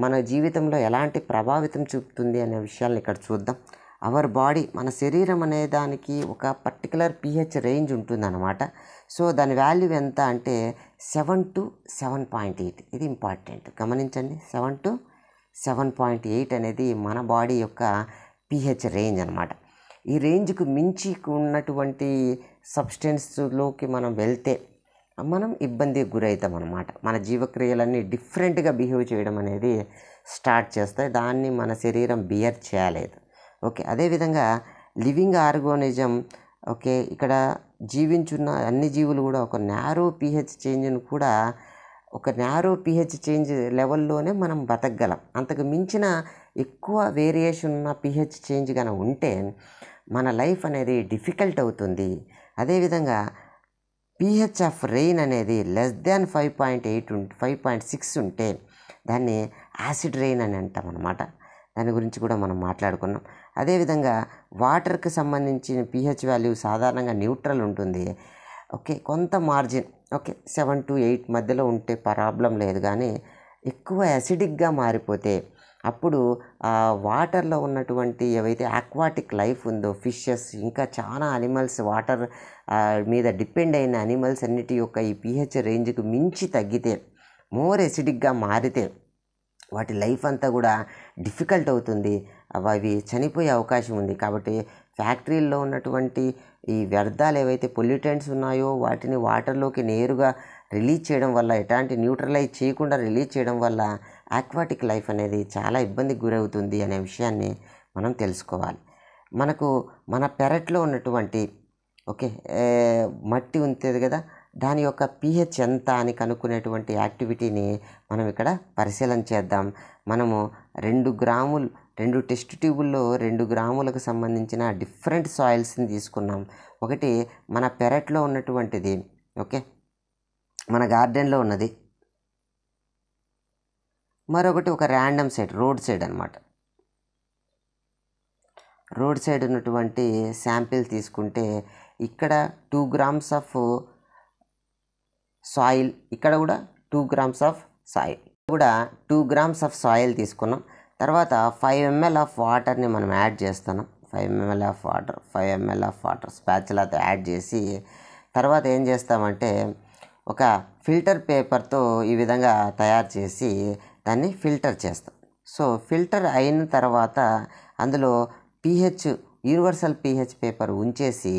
మన జీవితంలో ఎలాంటి ప్రభావితం చూపుతుంది అనే విషయాలను ఇక్కడ చూద్దాం అవర్ బాడీ మన శరీరం అనే దానికి ఒక పర్టికులర్ పిహెచ్ రేంజ్ ఉంటుందన్నమాట సో దాని వాల్యూ ఎంత అంటే seven to seven point eight ఇది ఇంపార్టెంట్ గమనించండి seven to seven point eight అనేది మన బాడీ యొక్క పిహెచ్ రేంజ్ అనమాట ఈ రేంజ్కు మించి ఉన్నటువంటి సబ్స్టెన్స్లోకి మనం వెళ్తే మనం ఇబ్బందికి గురవుతాం అనమాట మన జీవక్రియలన్నీ డిఫరెంట్గా బిహేవ్ చేయడం అనేది స్టార్ట్ చేస్తాయి దాన్ని మన శరీరం బియర్ చేయలేదు ఓకే అదేవిధంగా లివింగ్ ఆర్గానిజం ఓకే ఇక్కడ జీవించున్న అన్ని జీవులు కూడా ఒక నేరో పిహెచ్ చేంజ్ను కూడా ఒక నేరో పిహెచ్ చేంజ్ లెవెల్లోనే మనం బతకగలం అంతకు మించిన ఎక్కువ వేరియేషన్ ఉన్న పిహెచ్ చేంజ్ కనుక ఉంటే మన లైఫ్ అనేది డిఫికల్ట్ అవుతుంది అదేవిధంగా పిహెచ్ ఆఫ్ రెయిన్ అనేది less than five point eight five point six ఉంటే దాన్ని యాసిడ్ రెయిన్ అని అంటాం అనమాట దాని గురించి కూడా మనం మాట్లాడుకున్నాం అదేవిధంగా వాటర్కి సంబంధించిన పిహెచ్ వాల్యూ సాధారణంగా న్యూట్రల్ ఉంటుంది ఓకే కొంత margin okay seven to eight మధ్యలో ఉంటే ప్రాబ్లం లేదు కానీ ఎక్కువ యాసిడిక్గా మారిపోతే అప్పుడు వాటర్లో ఉన్నటువంటి ఏవైతే ఆక్వాటిక్ లైఫ్ ఉందో ఫిషెస్ ఇంకా చాలా అనిమల్స్ వాటర్ మీద డిపెండ్ అయిన అనిమల్స్ అన్నిటి యొక్క ఈ పిహెచ్ రేంజ్కి మించి తగ్గితే మోర్ ఎసిడిక్గా మారితే వాటి లైఫ్ అంతా కూడా డిఫికల్ట్ అవుతుంది అవి చనిపోయే అవకాశం ఉంది కాబట్టి ఫ్యాక్టరీల్లో ఉన్నటువంటి ఈ వ్యర్థాలు ఏవైతే పొల్యూటెంట్స్ ఉన్నాయో వాటిని వాటర్లోకి నేరుగా రిలీజ్ చేయడం వల్ల ఎలాంటి న్యూట్రలైజ్ చేయకుండా రిలీజ్ చేయడం వల్ల ఆక్వాటిక్ లైఫ్ అనేది చాలా ఇబ్బందికి గురవుతుంది అనే విషయాన్ని మనం తెలుసుకోవాలి మనకు మన పెరట్లో ఉన్నటువంటి ఓకే మట్టి ఉంటుంది కదా దాని యొక్క పిహెచ్ ఎంత అని కనుక్కునేటువంటి యాక్టివిటీని మనం ఇక్కడ పరిశీలన చేద్దాం మనము రెండు గ్రాములు రెండు టెస్ట్ ట్యూబుల్లో రెండు గ్రాములకు సంబంధించిన డిఫరెంట్ సాయిల్స్ని తీసుకున్నాం ఒకటి మన పెరట్లో ఉన్నటువంటిది ఓకే మన గార్డెన్లో ఉన్నది మరొకటి ఒక ర్యాండమ్ సైడ్ రోడ్ సైడ్ అనమాట రోడ్ సైడ్ ఉన్నటువంటి శాంపిల్ తీసుకుంటే ఇక్కడ టూ గ్రామ్స్ ఆఫ్ సాయిల్ ఇక్కడ కూడా టూ గ్రామ్స్ ఆఫ్ సాయిల్ కూడా టూ గ్రామ్స్ ఆఫ్ సాయిల్ తీసుకున్నాం తర్వాత ఫైవ్ ఎంఎల్ ఆఫ్ వాటర్ని మనం యాడ్ చేస్తున్నాం five ml of water five ml of water స్పాచ్లతో యాడ్ చేసి తర్వాత ఏం చేస్తామంటే ఒక ఫిల్టర్ పేపర్తో ఈ విధంగా తయారు చేసి దాన్ని ఫిల్టర్ చేస్తాం సో ఫిల్టర్ అయిన తర్వాత అందులో పీహెచ్ యూనివర్సల్ పీహెచ్ పేపర్ ఉంచేసి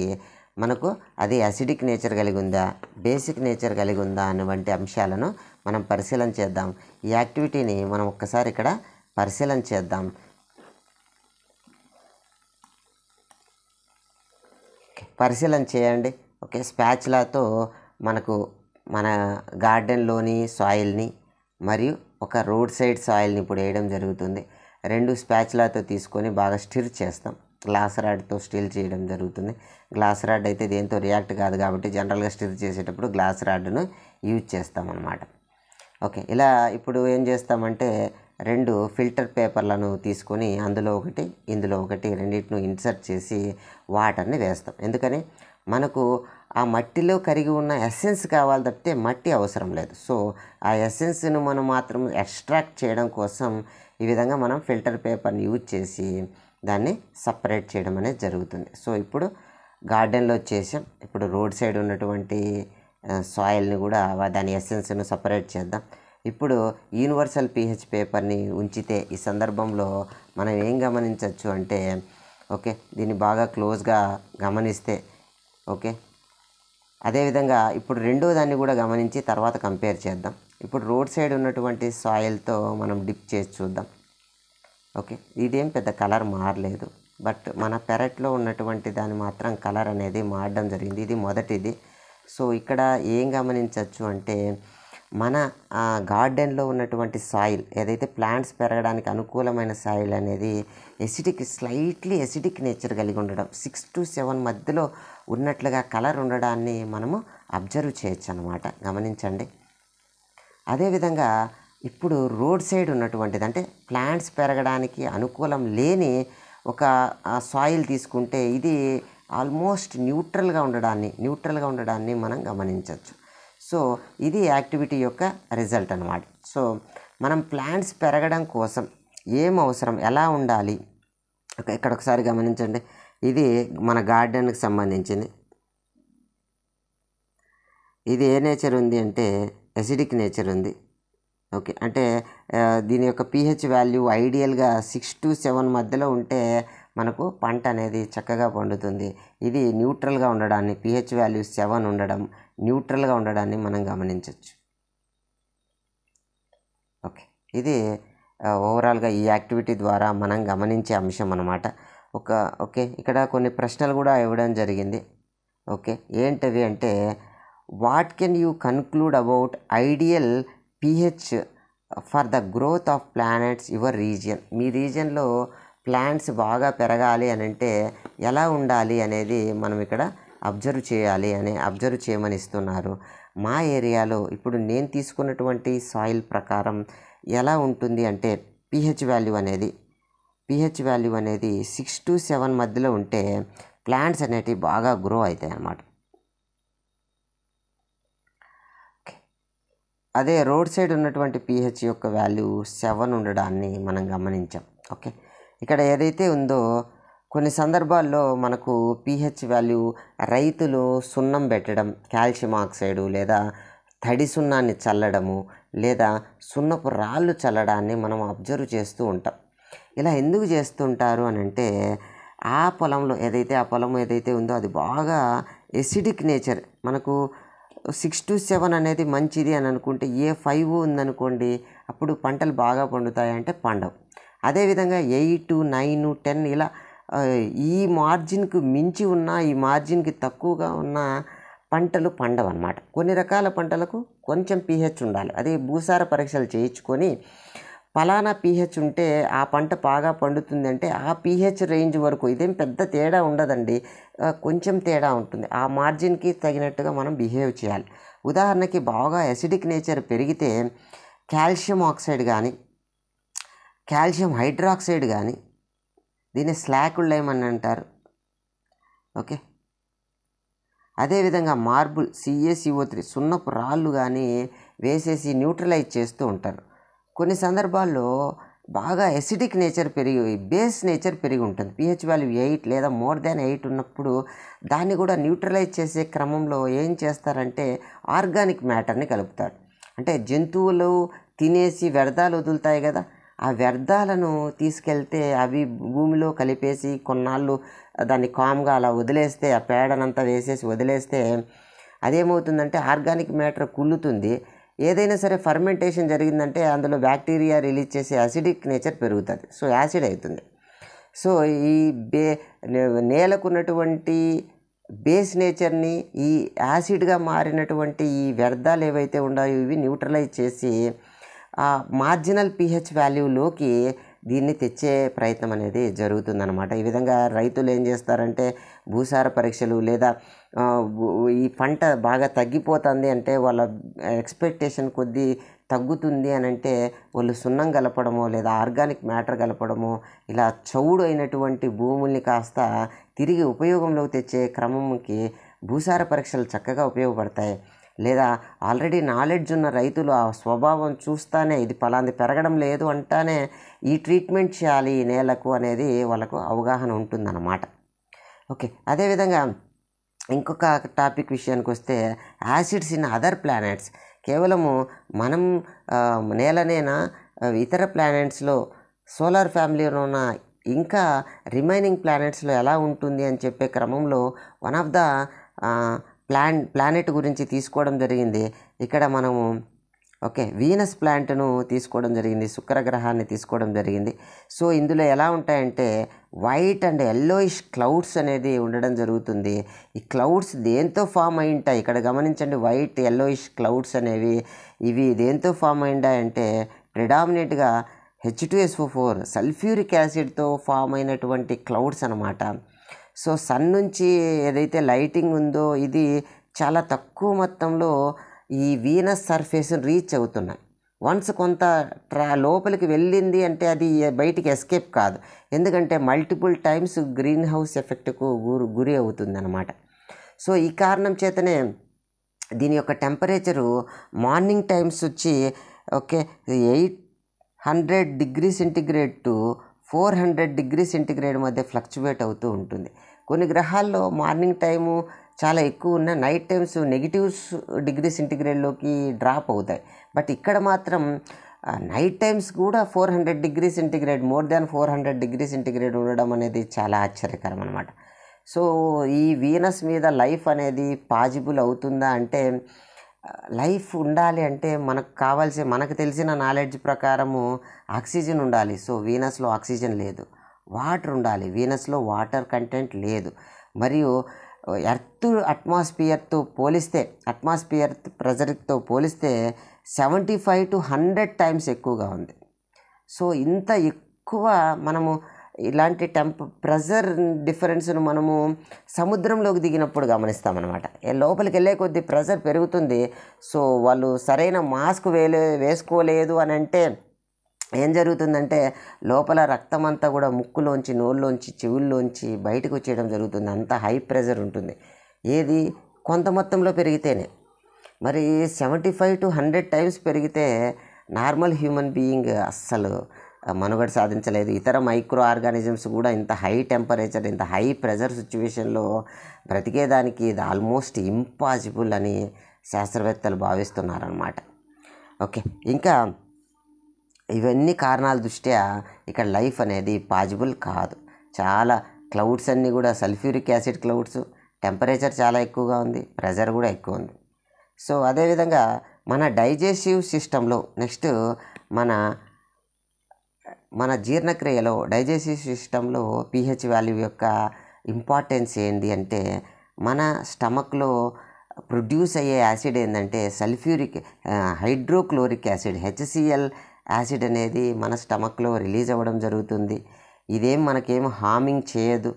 మనకు అది అసిడిక్ నేచర్ కలిగి ఉందా బేసిక్ నేచర్ కలిగి ఉందా అటువంటి అంశాలను మనం పరిశీలన చేద్దాం ఈ యాక్టివిటీని మనం ఒక్కసారి ఇక్కడ పరిశీలన చేద్దాం పరిశీలన చేయండి ఓకే స్పాచ్లతో మనకు మన గార్డెన్లోని సాయిల్ని మరియు ఒక రోడ్ సైడ్ సాయిల్ని ఇప్పుడు వేయడం జరుగుతుంది రెండు స్పాచ్లతో తీసుకొని బాగా స్టిర్ చేస్తాం గ్లాస్ రాడ్తో స్టిల్ చేయడం జరుగుతుంది గ్లాస్ రాడ్ అయితే దేంతో రియాక్ట్ కాదు కాబట్టి జనరల్గా స్టిర్ చేసేటప్పుడు గ్లాస్ రాడ్ను యూజ్ చేస్తామన్నమాట ఓకే ఇలా ఇప్పుడు ఏం చేస్తామంటే రెండు ఫిల్టర్ పేపర్లను తీసుకొని అందులో ఒకటి ఇందులో ఒకటి రెండింటిని ఇన్సర్ట్ చేసి వాటర్ని వేస్తాం ఎందుకని మనకు ఆ మట్టిలో కరిగి ఉన్న ఎసెన్స్ కావాలి తప్పితే మట్టి అవసరం లేదు సో ఆ ఎసెన్స్ను మనం మాత్రం ఎక్స్ట్రాక్ట్ చేయడం కోసం ఈ విధంగా మనం ఫిల్టర్ పేపర్ని యూజ్ చేసి దాన్ని సపరేట్ చేయడం అనేది జరుగుతుంది సో ఇప్పుడు గార్డెన్లో చేసాం ఇప్పుడు రోడ్ సైడ్ ఉన్నటువంటి సాయిల్ని కూడా దాని ఎసెన్స్ను సపరేట్ చేద్దాం ఇప్పుడు యూనివర్సల్ పిహెచ్ పేపర్ని ఉంచితే ఈ సందర్భంలో మనం ఏం గమనించవచ్చు అంటే ఓకే దీన్ని బాగా క్లోజ్గా గమనిస్తే ఓకే అదేవిధంగా ఇప్పుడు రెండో దాన్ని కూడా గమనించి తర్వాత కంపేర్ చేద్దాం ఇప్పుడు రోడ్ సైడ్ ఉన్నటువంటి సాయిల్తో మనం డిప్ చేసి చూద్దాం ఓకే ఇదేం పెద్ద కలర్ మారలేదు బట్ మన పెరట్లో ఉన్నటువంటి దాని మాత్రం కలర్ అనేది మారడం జరిగింది ఇది మొదటిది సో ఇక్కడ ఏం గమనించవచ్చు అంటే మన గార్డెన్లో ఉన్నటువంటి సాయిల్ ఏదైతే ప్లాంట్స్ పెరగడానికి అనుకూలమైన సాయిల్ అనేది ఎసిడిక్ స్లైట్లీ ఎసిడిక్ నేచర్ కలిగి ఉండడం సిక్స్ టు సెవెన్ మధ్యలో ఉన్నట్లుగా కలర్ ఉండడాన్ని మనము అబ్జర్వ్ చేయొచ్చు అనమాట గమనించండి అదేవిధంగా ఇప్పుడు రోడ్ సైడ్ ఉన్నటువంటిది అంటే ప్లాంట్స్ పెరగడానికి అనుకూలం లేని ఒక సాయిల్ తీసుకుంటే ఇది ఆల్మోస్ట్ న్యూట్రల్గా ఉండడాన్ని న్యూట్రల్గా ఉండడాన్ని మనం గమనించవచ్చు సో ఇది యాక్టివిటీ యొక్క రిజల్ట్ అనమాట సో మనం ప్లాంట్స్ పెరగడం కోసం ఏం అవసరం ఎలా ఉండాలి ఇక్కడ ఒకసారి గమనించండి ఇది మన గార్డెన్కి సంబంధించింది ఇది ఏ నేచర్ ఉంది అంటే ఎసిడిక్ నేచర్ ఉంది ఓకే అంటే దీని యొక్క పిహెచ్ వాల్యూ ఐడియల్గా సిక్స్ టు సెవెన్ మధ్యలో ఉంటే మనకు పంట అనేది చక్కగా పండుతుంది ఇది న్యూట్రల్గా ఉండడాన్ని పిహెచ్ వాల్యూ సెవెన్ ఉండడం న్యూట్రల్గా ఉండడాన్ని మనం గమనించవచ్చు ఓకే ఇది ఓవరాల్గా ఈ యాక్టివిటీ ద్వారా మనం గమనించే అంశం అనమాట ఒక ఓకే ఇక్కడ కొన్ని ప్రశ్నలు కూడా ఇవ్వడం జరిగింది ఓకే ఏంటవి అంటే what can you conclude about ideal pH for the growth of planets your region మీ రీజియన్లో ప్లాంట్స్ బాగా పెరగాలి అని అంటే ఎలా ఉండాలి అనేది మనం ఇక్కడ అబ్జర్వ్ చేయాలి అని అబ్జర్వ్ చేయమని ఇస్తున్నారు మా ఏరియాలో ఇప్పుడు నేను తీసుకున్నటువంటి సాయిల్ ప్రకారం ఎలా ఉంటుంది అంటే పిహెచ్ వాల్యూ అనేది పిహెచ్ వాల్యూ అనేది సిక్స్ టు సెవెన్ మధ్యలో ఉంటే ప్లాంట్స్ అనేటివి బాగా గ్రో అవుతాయి అన్నమాట అదే రోడ్ సైడ్ ఉన్నటువంటి పిహెచ్ యొక్క వాల్యూ సెవెన్ ఉండడాన్ని మనం గమనించాం ఓకే ఇక్కడ ఏదైతే ఉందో కొన్ని సందర్భాల్లో మనకు పీహెచ్ వాల్యూ రైతులు సున్నం పెట్టడం కాల్షియం ఆక్సైడు లేదా తడి సున్నాన్ని చల్లడము లేదా సున్నపు రాళ్ళు చల్లడాన్ని మనం అబ్జర్వ్ చేస్తూ ఉంటాం ఇలా ఎందుకు చేస్తుంటారు అని అంటే ఆ పొలంలో ఏదైతే ఆ పొలం ఏదైతే ఉందో అది బాగా ఎసిడిక్ నేచర్ మనకు సిక్స్ టు సెవెన్ అనేది మంచిది అని అనుకుంటే ఏ ఫైవ్ ఉందనుకోండి అప్పుడు పంటలు బాగా పండుతాయి అంటే పండవు అదేవిధంగా ఎయిట్ నైన్ టెన్ ఇలా ఈ మార్జిన్కు మించి ఉన్న ఈ మార్జిన్కి తక్కువగా ఉన్న పంటలు పండవన్నమాట కొన్ని రకాల పంటలకు కొంచెం పీహెచ్ ఉండాలి అదే భూసార పరీక్షలు చేయించుకొని ఫలానా పీహెచ్ ఉంటే ఆ పంట బాగా పండుతుంది అంటే ఆ పీహెచ్ రేంజ్ వరకు ఇదేం పెద్ద తేడా ఉండదండి కొంచెం తేడా ఉంటుంది ఆ మార్జిన్కి తగినట్టుగా మనం బిహేవ్ చేయాలి ఉదాహరణకి బాగా అసిడిక్ నేచర్ పెరిగితే కాల్షియం ఆక్సైడ్ కానీ కాల్షియం హైడ్రాక్సైడ్ కానీ దీన్ని స్లాకుల్ లైమ్ అని అంటారు ఓకే అదేవిధంగా మార్బుల్ సిఏసిఓ త్రీ సున్నపు రాళ్ళు కానీ వేసేసి న్యూట్రలైజ్ చేస్తూ ఉంటారు కొన్ని సందర్భాల్లో బాగా ఎసిడిక్ నేచర్ పెరిగి బేస్ నేచర్ పెరిగి ఉంటుంది పిహెచ్ వాల్యూ ఎయిట్ లేదా మోర్ దాన్ ఎయిట్ ఉన్నప్పుడు దాన్ని కూడా న్యూట్రలైజ్ చేసే క్రమంలో ఏం చేస్తారంటే ఆర్గానిక్ మ్యాటర్ని కలుపుతారు అంటే జంతువులు తినేసి వ్యర్థాలు వదులుతాయి కదా ఆ వ్యర్థాలను తీసుకెళ్తే అవి భూమిలో కలిపేసి కొన్నాళ్ళు దాన్ని కామ్గా అలా వదిలేస్తే ఆ పేడనంతా వేసేసి వదిలేస్తే అదేమవుతుందంటే ఆర్గానిక్ మ్యాటర్ కుళ్ళుతుంది ఏదైనా సరే ఫర్మెంటేషన్ జరిగిందంటే అందులో బ్యాక్టీరియా రిలీజ్ చేసే యాసిడిక్ నేచర్ పెరుగుతుంది సో యాసిడ్ అవుతుంది సో ఈ బే నేలకున్నటువంటి బేస్ నేచర్ని ఈ యాసిడ్గా మారినటువంటి ఈ వ్యర్థాలు ఏవైతే ఉన్నాయో ఇవి న్యూట్రలైజ్ చేసి మార్జినల్ పిహెచ్ వాల్యూలోకి దీన్ని తెచ్చే ప్రయత్నం అనేది జరుగుతుందన్నమాట ఈ విధంగా రైతులు ఏం చేస్తారంటే భూసార పరీక్షలు లేదా ఈ పంట బాగా తగ్గిపోతుంది అంటే వాళ్ళ ఎక్స్పెక్టేషన్ కొద్దీ తగ్గుతుంది అని అంటే వాళ్ళు సున్నం కలపడమో లేదా ఆర్గానిక్ మ్యాటర్ కలపడమో ఇలా చౌడు అయినటువంటి భూముల్ని కాస్త తిరిగి ఉపయోగంలోకి తెచ్చే క్రమంకి భూసార పరీక్షలు చక్కగా ఉపయోగపడతాయి లేదా ఆల్రెడీ నాలెడ్జ్ ఉన్న రైతులు ఆ స్వభావం చూస్తానే ఇది పలాంది పెరగడం లేదు అంటానే ఈ ట్రీట్మెంట్ చేయాలి ఈ నేలకు అనేది వాళ్ళకు అవగాహన ఉంటుందన్నమాట ఓకే అదేవిధంగా ఇంకొక టాపిక్ విషయానికి వస్తే యాసిడ్స్ ఇన్ అదర్ ప్లానెట్స్ కేవలము మనం నేలనేనా ఇతర ప్లానెట్స్లో సోలార్ ఫ్యామిలీలో ఉన్న ఇంకా రిమైనింగ్ ప్లానెట్స్లో ఎలా ఉంటుంది అని చెప్పే క్రమంలో one of the plan planet గురించి తీసుకోవడం జరిగింది ఇక్కడ మనము ఓకే వీనస్ ప్లాంట్ను తీసుకోవడం జరిగింది శుక్రగ్రహాన్ని తీసుకోవడం జరిగింది సో ఇందులో ఎలా ఉంటాయంటే వైట్ అండ్ ఎల్లోయిష్ క్లౌడ్స్ అనేది ఉండడం జరుగుతుంది ఈ క్లౌడ్స్ దేంతో ఫామ్ అయి ఉంటాయి ఇక్కడ గమనించండి వైట్ ఎల్లోయిష్ క్లౌడ్స్ అనేవి ఇవి దేంతో ఫామ్ అయి ఉంటాయంటే ప్రిడామినెంట్గా హెచ్ ఎస్ఓ ఫోర్ సల్ఫ్యూరిక్ యాసిడ్తో ఫామ్ అయినటువంటి క్లౌడ్స్ అనమాట సో సన్ నుంచి ఏదైతే లైటింగ్ ఉందో ఇది చాలా తక్కువ మొత్తంలో ఈ వీనస్ సర్ఫేస్ రీచ్ అవుతున్నాయి వన్స్ కొంత ట్రా లోపలికి వెళ్ళింది అంటే అది బయటికి ఎస్కేప్ కాదు ఎందుకంటే మల్టిపుల్ టైమ్స్ గ్రీన్ హౌస్ ఎఫెక్ట్కు గురి గురి అవుతుంది అనమాట సో ఈ కారణం చేతనే దీని యొక్క టెంపరేచరు మార్నింగ్ టైమ్స్ వచ్చి okay eight hundred degree centigrade to four hundred degree centigrade మధ్య ఫ్లక్చువేట్ అవుతూ ఉంటుంది కొన్ని గ్రహాల్లో మార్నింగ్ టైము చాలా ఎక్కువ ఉన్న నైట్ టైమ్స్ నెగిటివ్స్ డిగ్రీ సెంటిగ్రేడ్లోకి డ్రాప్ అవుతాయి బట్ ఇక్కడ మాత్రం నైట్ టైమ్స్ కూడా four hundred degree centigrade more than four hundred degree centigrade ఉండడం అనేది చాలా ఆశ్చర్యకరం అనమాట సో ఈ వీనస్ మీద లైఫ్ అనేది పాజిబుల్ అవుతుందా అంటే లైఫ్ ఉండాలి అంటే మనకు కావాల్సి మనకు తెలిసిన నాలెడ్జ్ ప్రకారము ఆక్సిజన్ ఉండాలి సో వీనస్లో ఆక్సిజన్ లేదు వాటర్ ఉండాలి వీనస్లో వాటర్ కంటెంట్ లేదు మరియు ఎర్త్ అట్మాస్ఫియర్తో పోలిస్తే అట్మాస్ఫియర్ ప్రెజర్తో పోలిస్తే seventy five to hundred times ఎక్కువగా ఉంది సో ఇంత ఎక్కువ మనము ఇలాంటి టెంప ప్రెజర్ డిఫరెన్స్ను మనము సముద్రంలోకి దిగినప్పుడు గమనిస్తామన్నమాట లోపలికి వెళ్ళే కొద్ది ప్రెజర్ పెరుగుతుంది సో వాళ్ళు సరైన మాస్క్ వేలే వేసుకోలేదు అని అంటే ఏం జరుగుతుందంటే లోపల రక్తం అంతా కూడా ముక్కులోంచి నోళ్ళలోంచి చెవుల్లోంచి బయటకు వచ్చేయడం జరుగుతుంది అంత హై ప్రెజర్ ఉంటుంది ఏది కొంత మొత్తంలో పెరిగితేనే మరి seventy five to hundred times పెరిగితే నార్మల్ హ్యూమన్ బీయింగ్ అస్సలు మనుగడ సాధించలేదు ఇతర మైక్రో ఆర్గానిజమ్స్ కూడా ఇంత హై టెంపరేచర్ ఇంత హై ప్రెజర్ సిచ్యువేషన్లో బ్రతికేదానికి ఇది ఆల్మోస్ట్ ఇంపాసిబుల్ అని శాస్త్రవేత్తలు భావిస్తున్నారనమాట ఓకే ఇంకా ఇవన్నీ కారణాల దృష్ట్యా ఇక్కడ లైఫ్ అనేది పాజిబుల్ కాదు చాలా క్లౌడ్స్ అన్నీ కూడా సల్ఫ్యూరిక్ యాసిడ్ క్లౌడ్స్ టెంపరేచర్ చాలా ఎక్కువగా ఉంది ప్రెజర్ కూడా ఎక్కువ ఉంది సో అదేవిధంగా మన డైజెస్టివ్ సిస్టంలో నెక్స్ట్ మన మన జీర్ణక్రియలో డైజెస్టివ్ సిస్టంలో పీహెచ్ వాల్యూ యొక్క ఇంపార్టెన్స్ ఏంటి అంటే మన స్టమక్లో ప్రొడ్యూస్ అయ్యే యాసిడ్ ఏంటంటే sulphuric hydrochloric acid HCl acid అనేది మన స్టమక్లో రిలీజ్ అవ్వడం జరుగుతుంది ఇదేం మనకేం హార్మింగ్ చేయదు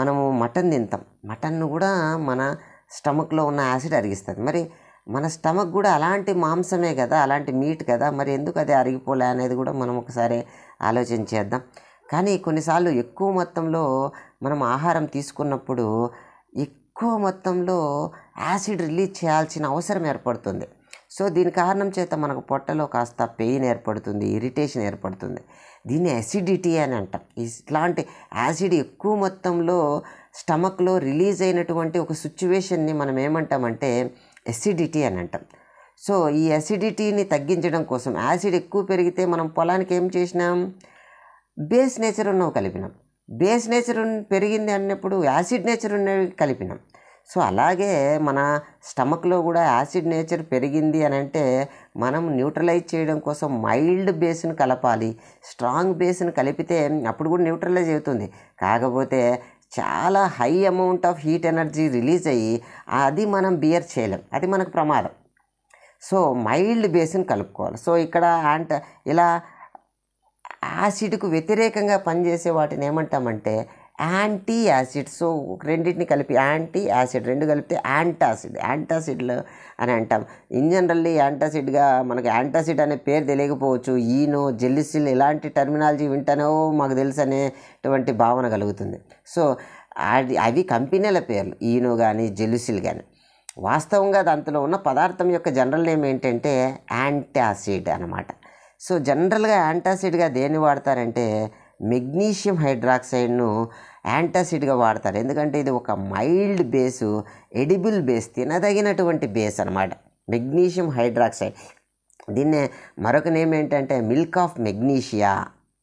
మనము మటన్ తింటాం మటన్ను కూడా మన స్టమక్లో ఉన్న యాసిడ్ అరిగిస్తుంది మరి మన స్టమక్ కూడా అలాంటి మాంసమే కదా అలాంటి మీట్ కదా మరి ఎందుకు అది అరిగిపోలే అనేది కూడా మనం ఒకసారి ఆలోచన చేద్దాం కానీ కొన్నిసార్లు ఎక్కువ మొత్తంలో మనం ఆహారం తీసుకున్నప్పుడు ఎక్కువ మొత్తంలో యాసిడ్ రిలీజ్ చేయాల్సిన అవసరం ఏర్పడుతుంది సో దీని కారణం చేత మనకు పొట్టలో కాస్త పెయిన్ ఏర్పడుతుంది ఇరిటేషన్ ఏర్పడుతుంది దీన్ని యాసిడిటీ అని అంటాం ఇట్లాంటి యాసిడ్ ఎక్కువ మొత్తంలో స్టమక్లో రిలీజ్ అయినటువంటి ఒక సిచ్యువేషన్ని మనం ఏమంటామంటే ఎసిడిటీ అని అంటాం సో ఈ అసిడిటీని తగ్గించడం కోసం యాసిడ్ ఎక్కువ పెరిగితే మనం పొలానికి ఏం చేసినాం బేస్ నేచర్ ఉన్నవి కలిపినాం బేస్ నేచర్ పెరిగింది అన్నప్పుడు యాసిడ్ నేచర్ ఉన్నవి కలిపినాం సో అలాగే మన స్టమక్లో కూడా యాసిడ్ నేచర్ పెరిగింది అని అంటే మనం న్యూట్రలైజ్ చేయడం కోసం మైల్డ్ బేస్ను కలపాలి స్ట్రాంగ్ బేస్ను కలిపితే అప్పుడు కూడా న్యూట్రలైజ్ అవుతుంది కాకపోతే చాలా high amount of heat energy release అయ్యి అది మనం బియర్ చేయలేం అది మనకు ప్రమాదం సో మైల్డ్ బేస్ని కలుపుకోవాలి సో ఇక్కడ అంట ఇలా యాసిడ్కు వ్యతిరేకంగా పనిచేసే వాటిని ఏమంటామంటే యాంటీ యాసిడ్ సో రెండింటిని కలిపి యాంటీ యాసిడ్ రెండు కలిపితే యాంటాసిడ్ యాంటాసిడ్లు అని అంటాం ఇన్ జనరల్లీ యాంటాసిడ్గా మనకి యాంటాసిడ్ అనే పేరు తెలియకపోవచ్చు ఈనో జెల్లిసిల్ ఇలాంటి టర్మినాలజీ వింటనో మాకు తెలుసు అనేటువంటి భావన కలుగుతుంది సో అది అవి కంపెనీల పేర్లు ఈనో కానీ జెల్లిసిల్ కానీ వాస్తవంగా దాంట్లో ఉన్న పదార్థం యొక్క జనరల్ నేమ్ ఏంటంటే యాంటాసిడ్ అనమాట సో జనరల్గా యాంటాసిడ్గా దేన్ని వాడతారంటే మెగ్నీషియం హైడ్రాక్సైడ్ను యాంటాసిడ్గా వాడతారు ఎందుకంటే ఇది ఒక మైల్డ్ బేసు ఎడిబుల్ బేస్ తినదగినటువంటి బేస్ అనమాట మెగ్నీషియం హైడ్రాక్సైడ్ దీన్నే మరొక నేమ్ ఏంటంటే మిల్క్ ఆఫ్ మెగ్నీషియా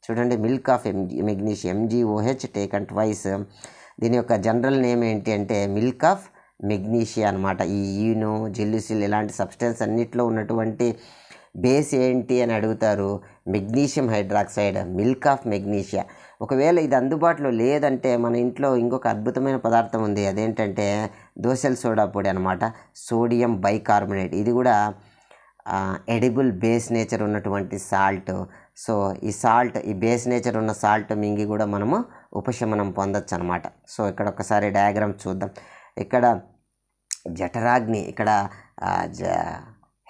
చూడండి milk of Mg magnesium MgOH take and twice దీని యొక్క జనరల్ నేమ్ ఏంటి అంటే మిల్క్ ఆఫ్ మెగ్నీషియా అనమాట ఈ ఈనో జెల్లుసిల్ ఇలాంటి సబ్స్టెన్స్ అన్నింటిలో ఉన్నటువంటి బేస్ ఏంటి అని అడుగుతారు magnesium hydroxide milk of magnesia ఒకవేళ ఇది అందుబాటులో లేదంటే మన ఇంట్లో ఇంకొక అద్భుతమైన పదార్థం ఉంది అదేంటంటే దోశల సోడా పొడి అనమాట సోడియం బైకార్బోనేట్ ఇది కూడా ఎడిబుల్ బేస్ నేచర్ ఉన్నటువంటి సాల్ట్ సో ఈ సాల్ట్ ఈ బేస్ నేచర్ ఉన్న సాల్ట్ మింగి కూడా మనము ఉపశమనం పొందొచ్చు అనమాట సో ఇక్కడ ఒకసారి డయాగ్రామ్ చూద్దాం ఇక్కడ జఠరాగ్ని ఇక్కడ జ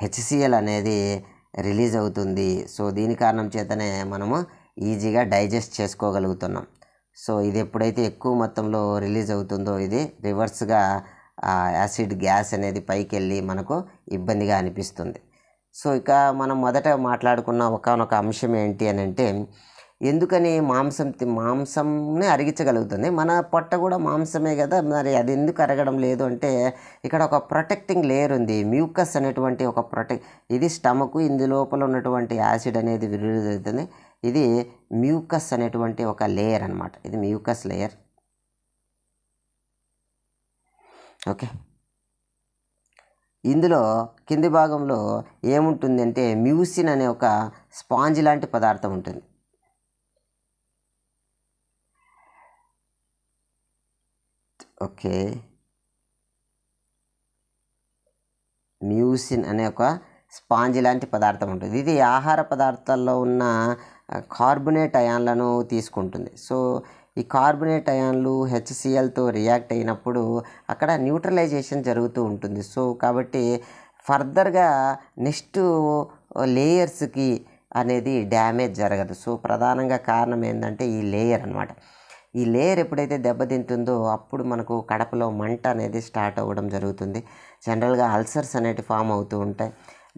హెచ్సిఎల్ అనేది రిలీజ్ అవుతుంది సో దీని కారణం చేతనే మనము ఈజీగా డైజెస్ట్ చేసుకోగలుగుతున్నాం సో ఇది ఎప్పుడైతే ఎక్కువ మొత్తంలో రిలీజ్ అవుతుందో ఇది రివర్స్గా యాసిడ్ గ్యాస్ అనేది పైకి వెళ్ళి మనకు ఇబ్బందిగా అనిపిస్తుంది సో ఇక మనం మొదట మాట్లాడుకున్న ఒకనొక అంశం ఏంటి అని అంటే ఎందుకని మాంసం మాంసంని అరిగించగలుగుతుంది మన పొట్ట కూడా మాంసమే కదా మరి అది ఎందుకు అరగడం లేదు అంటే ఇక్కడ ఒక ప్రొటెక్టింగ్ లేయర్ ఉంది మ్యూకస్ అనేటువంటి ఒక ప్రొటెక్ ఇది స్టమక్ ఇందు లోపల ఉన్నటువంటి యాసిడ్ అనేది విడుదలవుతుంది ఇది మ్యూకస్ అనేటువంటి ఒక లేయర్ అనమాట ఇది మ్యూకస్ లేయర్ ఓకే ఇందులో కింది భాగంలో ఏముంటుందంటే మ్యూసిన్ అనే ఒక స్పాంజ్ లాంటి పదార్థం ఉంటుంది ఓకే మ్యూసిన్ అనే ఒక స్పాంజ్ లాంటి పదార్థం ఉంటుంది ఇది ఆహార పదార్థాల్లో ఉన్న కార్బొనేట్ అయాన్లను తీసుకుంటుంది సో ఈ కార్బొనేట్ అయాన్లు హెచ్సిఎల్తో రియాక్ట్ అయినప్పుడు అక్కడ న్యూట్రలైజేషన్ జరుగుతూ ఉంటుంది సో కాబట్టి ఫర్దర్గా నెక్స్ట్ లేయర్స్కి అనేది డ్యామేజ్ జరగదు సో ప్రధానంగా కారణం ఏంటంటే ఈ లేయర్ అనమాట ఈ లేయర్ ఎప్పుడైతే దెబ్బతింటుందో అప్పుడు మనకు కడపలో మంట అనేది స్టార్ట్ అవ్వడం జరుగుతుంది జనరల్గా అల్సర్స్ అనేవి ఫామ్ అవుతూ ఉంటాయి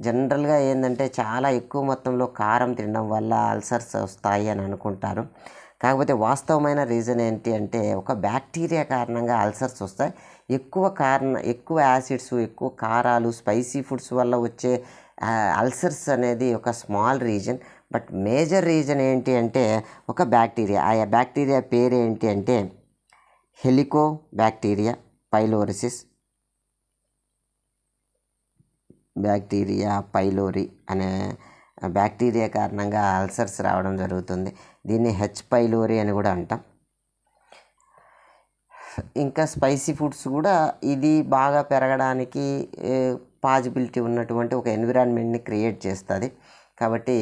జనరల్గా ఏంటంటే చాలా ఎక్కువ మొత్తంలో కారం తినడం వల్ల అల్సర్స్ వస్తాయి అని అనుకుంటారు కాకపోతే వాస్తవమైన రీజన్ ఏంటి అంటే ఒక బ్యాక్టీరియా కారణంగా అల్సర్స్ వస్తాయి ఎక్కువ కారణ ఎక్కువ యాసిడ్స్ ఎక్కువ కారాలు స్పైసీ ఫుడ్స్ వల్ల వచ్చే అల్సర్స్ అనేది ఒక small reason but major reason ఏంటి అంటే ఒక బ్యాక్టీరియా ఆ బ్యాక్టీరియా పేరు ఏంటి అంటే హెలికో బ్యాక్టీరియా పైలోరిసిస్ బ్యాక్టీరియా పైలోరి అనే బ్యాక్టీరియా కారణంగా అల్సర్స్ రావడం జరుగుతుంది దీన్ని హెచ్ పైలోరి అని కూడా అంటాం ఇంకా స్పైసీ ఫుడ్స్ కూడా ఇది బాగా పెరగడానికి పాజిబిలిటీ ఉన్నటువంటి ఒక ఎన్విరాన్మెంట్ని క్రియేట్ చేస్తుంది కాబట్టి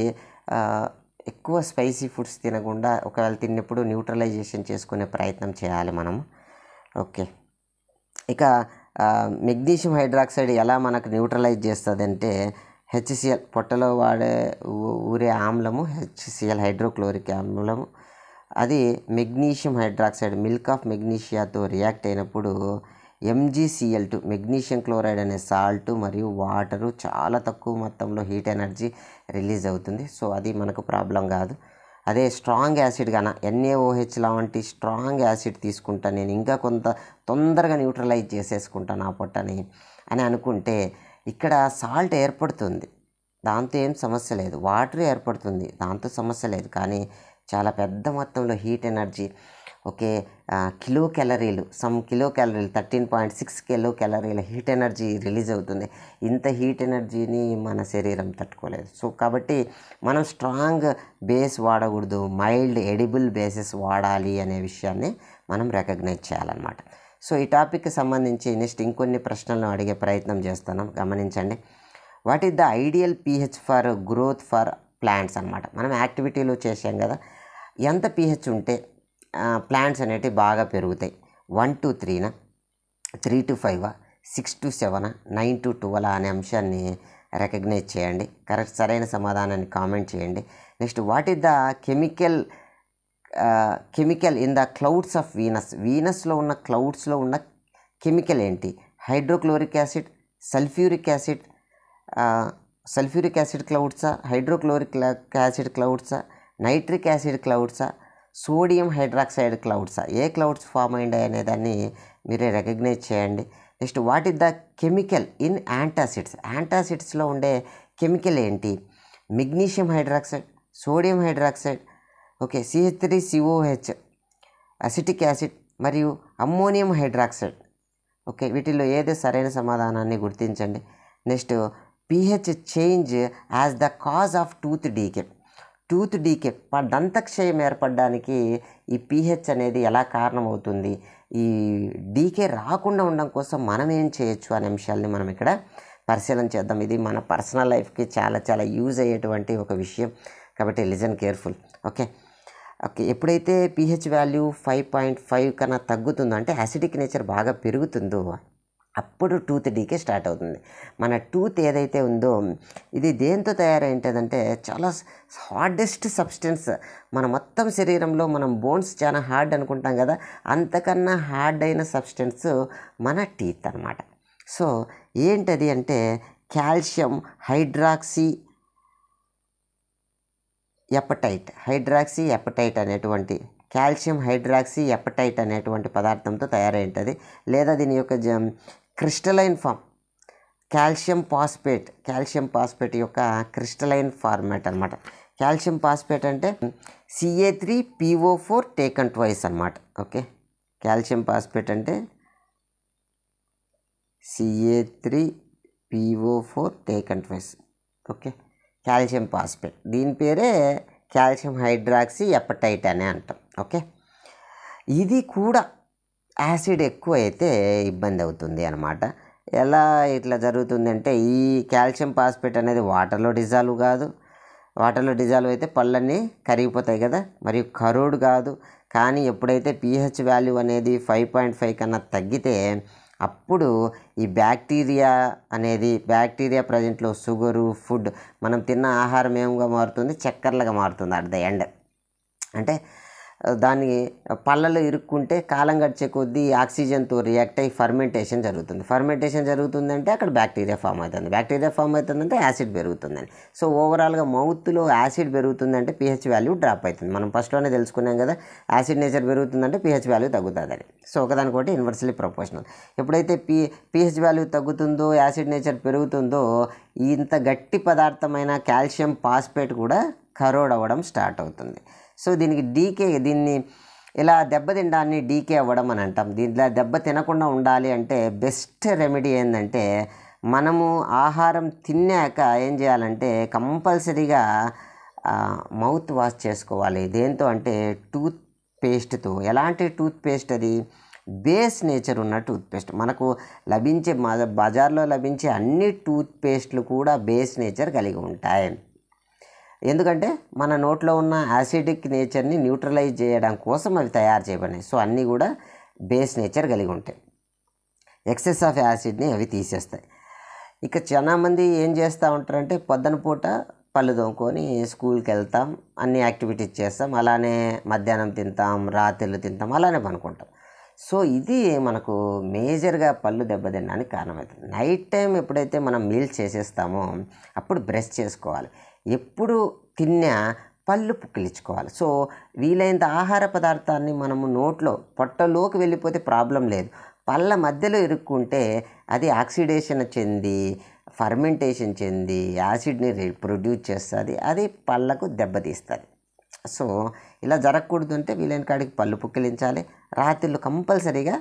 ఎక్కువ స్పైసీ ఫుడ్స్ తినకుండా ఒకవేళ తిన్నప్పుడు న్యూట్రలైజేషన్ చేసుకునే ప్రయత్నం చేయాలి మనం ఓకే ఇక మెగ్నీషియం హైడ్రాక్సైడ్ ఎలా మనకు న్యూట్రలైజ్ చేస్తుంది అంటే హెచ్సిఎల్ పొట్టలో వాడే ఊరే ఆమ్లము హెచ్సిఎల్ హైడ్రోక్లోరిక్ ఆమ్లము అది మెగ్నీషియం హైడ్రాక్సైడ్ మిల్క్ ఆఫ్ మెగ్నీషియాతో రియాక్ట్ అయినప్పుడు ఎంజీసీఎల్ టు మెగ్నీషియం క్లోరైడ్ అనే సాల్ట్ మరియు వాటరు చాలా తక్కువ మొత్తంలో హీట్ ఎనర్జీ రిలీజ్ అవుతుంది సో అది మనకు ప్రాబ్లం కాదు అదే స్ట్రాంగ్ యాసిడ్ కన్నా ఎన్ఏఓహెచ్ లాంటి స్ట్రాంగ్ యాసిడ్ తీసుకుంటా నేను ఇంకా కొంత తొందరగా న్యూట్రలైజ్ చేసేసుకుంటాను ఆ పొట్టని అని అనుకుంటే ఇక్కడ సాల్ట్ ఏర్పడుతుంది దాంతో ఏం సమస్య లేదు వాటర్ ఏర్పడుతుంది దాంతో సమస్య లేదు కానీ చాలా పెద్ద మొత్తంలో హీట్ ఎనర్జీ ఓకే కిలో క్యాలరీలు సమ్ కిలో క్యాలరీలు థర్టీన్ పాయింట్ సిక్స్ కిలో క్యాలరీల హీట్ ఎనర్జీ రిలీజ్ అవుతుంది ఇంత హీట్ ఎనర్జీని మన శరీరం తట్టుకోలేదు సో కాబట్టి మనం స్ట్రాంగ్ బేస్ వాడకూడదు మైల్డ్ ఎడిబుల్ బేసెస్ వాడాలి అనే విషయాన్ని మనం రికగ్నైజ్ చేయాలన్నమాట సో ఈ టాపిక్కి సంబంధించి నెక్స్ట్ ఇంకొన్ని ప్రశ్నలను అడిగే ప్రయత్నం చేస్తున్నాం గమనించండి what is the ideal pH for growth for plants అనమాట మనం యాక్టివిటీలో చేసాం కదా ఎంత పీహెచ్ ఉంటే ప్లాంట్స్ అనేటివి బాగా పెరుగుతాయి వన్ టు త్రీనా three to five six to సెవెనా నైన్ టు ట్వెల్వ్ అనే అంశాన్ని రికగ్నైజ్ చేయండి కరెక్ట్ సరైన సమాధానాన్ని కామెంట్ చేయండి next what is the chemical chemical in the clouds of Venus వీనస్లో ఉన్న క్లౌడ్స్లో ఉన్న కెమికల్ ఏంటి hydrochloric acid sulphuric acid sulphuric acid క్లౌడ్సా హైడ్రోక్లోరిక్ యాసిడ్ క్లౌడ్సా నైట్రిక్ యాసిడ్ క్లౌడ్సా సోడియం హైడ్రాక్సైడ్ క్లౌడ్స్ ఏ క్లౌడ్స్ ఫామ్ అయ్యాయి అనే దాన్ని మీరే రికగ్నైజ్ చేయండి next what is the chemical in antacids యాంటాసిడ్స్లో ఉండే కెమికల్ ఏంటి magnesium hydroxide sodium hydroxide okay CH three COH acetic acid మరియు అమ్మోనియం హైడ్రాక్సైడ్ ఓకే వీటిలో ఏదో సరైన సమాధానాన్ని గుర్తించండి next pH change as the cause of tooth decay tooth decay దంతక్షయం ఏర్పడడానికి ఈ పిహెచ్ అనేది ఎలా కారణమవుతుంది ఈ డీకే రాకుండా ఉండడం కోసం మనం ఏం చేయొచ్చు అనే అంశాలని మనం ఇక్కడ పరిశీలన చేద్దాం ఇది మన పర్సనల్ లైఫ్కి చాలా చాలా యూజ్ అయ్యేటువంటి ఒక విషయం కాబట్టి లిజన్ కేర్ఫుల్ ఓకే ఓకే ఎప్పుడైతే pH value five point five కన్నా తగ్గుతుందో అంటే యాసిడిక్ నేచర్ బాగా పెరుగుతుందో అప్పుడు టూత్ డీకే స్టార్ట్ అవుతుంది మన టూత్ ఏదైతే ఉందో ఇది దేంతో తయారైంటుందంటే చాలా హార్డెస్ట్ సబ్స్టెన్స్ మన మొత్తం శరీరంలో మనం బోన్స్ చాలా హార్డ్ అనుకుంటాం కదా అంతకన్నా హార్డ్ అయిన సబ్స్టెన్స్ మన టీత్ అనమాట సో ఏంటది అంటే calcium hydroxy apatite hydroxy apatite అనేటువంటి కాల్షియం హైడ్రాక్సీ ఎపటైట్ అనేటువంటి పదార్థంతో తయారై ఉంటుంది లేదా దీని యొక్క crystalline form calcium phosphate calcium phosphate యొక్క క్రిస్టలైన్ ఫార్మాట్ అనమాట కాల్షియం పాస్పేట్ అంటే Ca three PO four taken twice అనమాట ఓకే కాల్షియం పాస్పేట్ అంటే Ca three PO four taken twice okay calcium phosphate దీని పేరే కాల్షియం హైడ్రాక్సీ ఎపటైట్ అనే అంటాం okay ఇది కూడా యాసిడ్ ఎక్కువ అయితే ఇబ్బంది అవుతుంది అనమాట ఎలా ఇట్లా జరుగుతుందంటే ఈ కాల్షియం ఫాస్ఫేట్ అనేది వాటర్లో డిజాల్వ్ కాదు వాటర్లో డిజాల్వ్ అయితే పళ్ళన్నీ కరిగిపోతాయి కదా మరియు కరోడ్ కాదు కానీ ఎప్పుడైతే పీహెచ్ వాల్యూ అనేది ఫైవ్ పాయింట్ ఫైవ్ కన్నా తగ్గితే అప్పుడు ఈ బ్యాక్టీరియా అనేది బ్యాక్టీరియా ప్రజెంట్లో షుగరు ఫుడ్ మనం తిన్న ఆహారం ఏముగా మారుతుంది చక్కెరలుగా మారుతుంది అట్ ద ఎండ్ అంటే దాన్ని పళ్ళలో ఇరుక్కుంటే కాలం గడిచే కొద్దీ ఆక్సిజన్తో రియాక్ట్ అయ్యి ఫర్మెంటేషన్ జరుగుతుంది ఫర్మెంటేషన్ జరుగుతుందంటే అక్కడ బ్యాక్టీరియా ఫామ్ అవుతుంది బ్యాక్టీరియా ఫామ్ అవుతుందంటే యాసిడ్ పెరుగుతుందని సో ఓవరాల్గా మౌత్లో యాసిడ్ పెరుగుతుందంటే పిహెచ్ వాల్యూ డ్రాప్ అవుతుంది మనం ఫస్ట్లోనే తెలుసుకున్నాం కదా యాసిడ్ నేచర్ పెరుగుతుందంటే పిహెచ్ వాల్యూ తగ్గుతుందని సో ఒకటి ఇన్వర్సలీ ప్రొపోర్షనల్ ఎప్పుడైతే పి పిహెచ్ వాల్యూ తగ్గుతుందో యాసిడ్ నేచర్ పెరుగుతుందో ఇంత గట్టి పదార్థమైన కాల్షియం పాస్పేట్ కూడా కరోడ్ అవ్వడం స్టార్ట్ అవుతుంది సో దీనికి డీకే దీన్ని ఇలా దెబ్బతినడాన్ని డీకే అవ్వడం అని అంటాం దీంట్లో దెబ్బ తినకుండా ఉండాలి అంటే బెస్ట్ రెమెడీ ఏంటంటే మనము ఆహారం తిన్నాక ఏం చేయాలంటే కంపల్సరీగా మౌత్ వాష్ చేసుకోవాలి దేంతో అంటే టూత్ పేస్ట్తో ఎలాంటి టూత్ పేస్ట్ అది బేస్ నేచర్ ఉన్న టూత్పేస్ట్ మనకు లభించే బజార్లో లభించే అన్ని టూత్పేస్ట్లు కూడా బేస్ నేచర్ కలిగి ఉంటాయి ఎందుకంటే మన నోట్లో ఉన్న యాసిడిక్ నేచర్ని న్యూట్రలైజ్ చేయడం కోసం అవి తయారు చేయబడినాయి సో అన్నీ కూడా బేస్ నేచర్ కలిగి ఉంటాయి ఎక్సెస్ ఆఫ్ యాసిడ్ని అవి తీసేస్తాయి ఇక చాలామంది ఏం చేస్తూ ఉంటారంటే పొద్దున పూట పళ్ళు తోముకొని స్కూల్కి వెళ్తాం అన్ని యాక్టివిటీస్ చేస్తాం అలానే మధ్యాహ్నం తింటాం రాత్రిలు తింటాం అలానే పనుకుంటాం సో ఇది మనకు మేజర్గా పళ్ళు దెబ్బతినడానికి కారణమవుతుంది నైట్ టైం ఎప్పుడైతే మనం మీల్స్ చేసేస్తామో అప్పుడు బ్రష్ చేసుకోవాలి ఎప్పుడు తిన్నా పళ్ళు పుక్కిలించుకోవాలి సో వీలైనంత ఆహార పదార్థాన్ని మనము నోట్లో పొట్టలోకి వెళ్ళిపోతే ప్రాబ్లం లేదు పళ్ళ మధ్యలో ఇరుక్కుంటే అది ఆక్సిడేషన్ చెంది ఫర్మెంటేషన్ చెంది యాసిడ్ని ప్రొడ్యూస్ చేస్తుంది అది పళ్ళకు దెబ్బతీస్తుంది సో ఇలా జరగకూడదు అంటే వీలైన కాడికి పళ్ళు పుక్కిలించాలి రాత్రిళ్ళు కంపల్సరీగా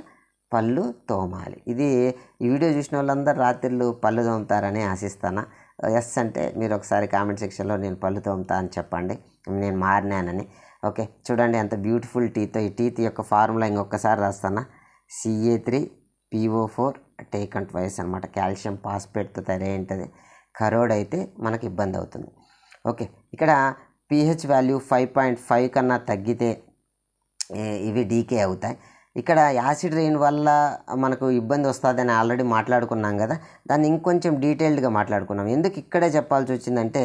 పళ్ళు తోమాలి ఇది ఈ వీడియో చూసిన వాళ్ళందరూ రాత్రిళ్ళు పళ్ళు తోముతారని ఆశిస్తాను ఎస్ అంటే మీరు ఒకసారి కామెంట్ సెక్షన్లో నేను పళ్ళు తోముతా అని చెప్పండి నేను మారినానని ఓకే చూడండి ఎంత బ్యూటిఫుల్ టీతో ఈ టీత్ యొక్క ఫార్ములా ఇంకొకసారి రాస్తాను CA three PO four take and twice అనమాట కాల్షియం పాస్పేట్తో తయారయ్యేంటది కరోడ్ అయితే మనకి ఇబ్బంది అవుతుంది ఓకే ఇక్కడ pH value five point five కన్నా తగ్గితే ఇవి డీకే అవుతాయి ఇక్కడ యాసిడ్ రెయిన్ వల్ల మనకు ఇబ్బంది వస్తుందని ఆల్రెడీ మాట్లాడుకున్నాం కదా దాన్ని ఇంకొంచెం డీటెయిల్డ్గా మాట్లాడుకున్నాం ఎందుకు ఇక్కడే చెప్పాల్సి వచ్చిందంటే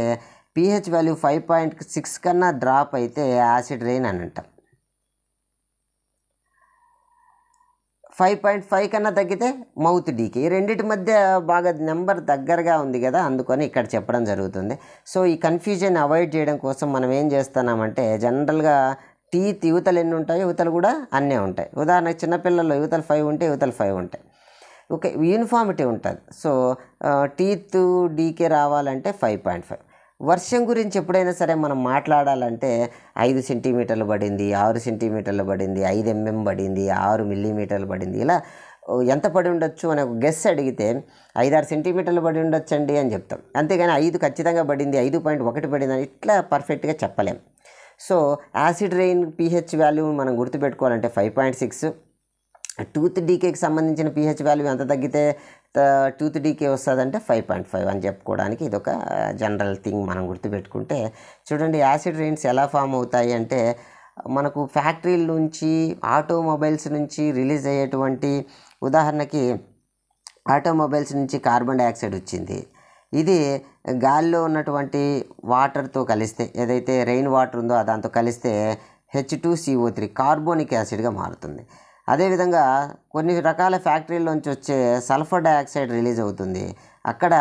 pH value five point six కన్నా డ్రాప్ అయితే యాసిడ్ రెయిన్ అని అంటాం ఫైవ్ పాయింట్ ఫైవ్ కన్నా తగ్గితే మౌత్ డీకి ఈ రెండింటి మధ్య బాగా నెంబర్ దగ్గరగా ఉంది కదా అందుకని ఇక్కడ చెప్పడం జరుగుతుంది సో ఈ కన్ఫ్యూజన్ అవాయిడ్ చేయడం కోసం మనం ఏం చేస్తున్నామంటే జనరల్గా టీత్ యువతలు ఎన్ని ఉంటాయో యువతలు కూడా అన్నీ ఉంటాయి ఉదాహరణకు చిన్నపిల్లల్లో యువతలు ఫైవ్ ఉంటే యువతలు ఫైవ్ ఉంటాయి ఓకే యూనిఫామిటీ ఉంటుంది సో టీత్ డీకే రావాలంటే ఫైవ్ పాయింట్ ఫైవ్ వర్షం గురించి ఎప్పుడైనా సరే మనం మాట్లాడాలంటే ఐదు సెంటీమీటర్లు పడింది ఆరు సెంటీమీటర్లు పడింది ఐదు ఎంఎం mm పడింది ఆరు మిల్లీమీటర్లు పడింది ఇలా ఎంత పడి ఉండొచ్చు అని ఒక గెస్ అడిగితే ఐదారు సెంటీమీటర్లు పడి ఉండొచ్చండి అని చెప్తాం అంతేగాని ఐదు ఖచ్చితంగా పడింది ఐదు పాయింట్ ఒకటి పడింది అని ఇట్లా పర్ఫెక్ట్గా చెప్పలేం so acid rain pH value మనం గుర్తుపెట్టుకోవాలంటే ఫైవ్ పాయింట్ సిక్స్ టూత్ డీకేకి సంబంధించిన పీహెచ్ వాల్యూ ఎంత తగ్గితే టూత్ డీకే వస్తుందంటే ఫైవ్ పాయింట్ ఫైవ్ అని చెప్పుకోవడానికి ఇదొక జనరల్ థింగ్ మనం గుర్తుపెట్టుకుంటే చూడండి యాసిడ్ రెయిన్స్ ఎలా ఫామ్ అవుతాయి అంటే మనకు ఫ్యాక్టరీల నుంచి ఆటోమొబైల్స్ నుంచి రిలీజ్ అయ్యేటువంటి ఉదాహరణకి ఆటోమొబైల్స్ నుంచి కార్బన్ డైఆక్సైడ్ వచ్చింది ఇది గాలిలో ఉన్నటువంటి వాటర్తో కలిస్తే ఏదైతే రెయిన్ వాటర్ ఉందో దాంతో కలిస్తే H two CO three carbonic యాసిడ్గా మారుతుంది అదేవిధంగా కొన్ని రకాల ఫ్యాక్టరీలోంచి వచ్చే సల్ఫర్ డయాక్సైడ్ రిలీజ్ అవుతుంది అక్కడ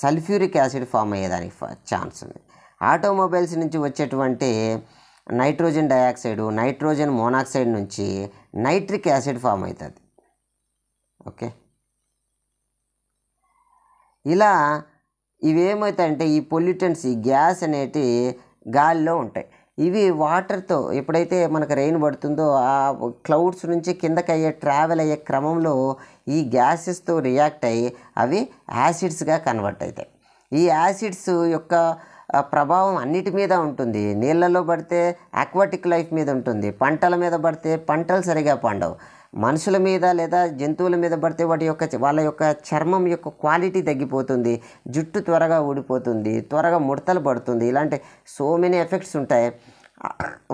సల్ఫ్యూరిక్ యాసిడ్ ఫామ్ అయ్యేదానికి ఛాన్స్ ఉంది ఆటోమొబైల్స్ నుంచి వచ్చేటువంటి నైట్రోజన్ డయాక్సైడ్ నైట్రోజన్ మోనాక్సైడ్ నుంచి నైట్రిక్ యాసిడ్ ఫామ్ అవుతుంది ఓకే ఇలా ఇవేమవుతాయంటే ఈ పొల్యూటన్స్ ఈ గ్యాస్ అనేటి గాలిలో ఉంటాయి ఇవి వాటర్తో ఎప్పుడైతే మనకు రెయిన్ పడుతుందో ఆ క్లౌడ్స్ నుంచి కిందకి అయ్యే ట్రావెల్ అయ్యే క్రమంలో ఈ గ్యాసెస్తో రియాక్ట్ అయ్యి అవి యాసిడ్స్గా కన్వర్ట్ అవుతాయి ఈ యాసిడ్స్ యొక్క ప్రభావం అన్నిటి మీద ఉంటుంది నీళ్ళలో పడితే అక్వాటిక్ లైఫ్ మీద ఉంటుంది పంటల మీద పడితే పంటలు సరిగా పండవు మనుషుల మీద లేదా జంతువుల మీద పడితే వాటి యొక్క వాళ్ళ యొక్క చర్మం యొక్క క్వాలిటీ తగ్గిపోతుంది జుట్టు త్వరగా ఊడిపోతుంది త్వరగా ముడతలు పడుతుంది ఇలాంటి సో మెనీ ఎఫెక్ట్స్ ఉంటాయి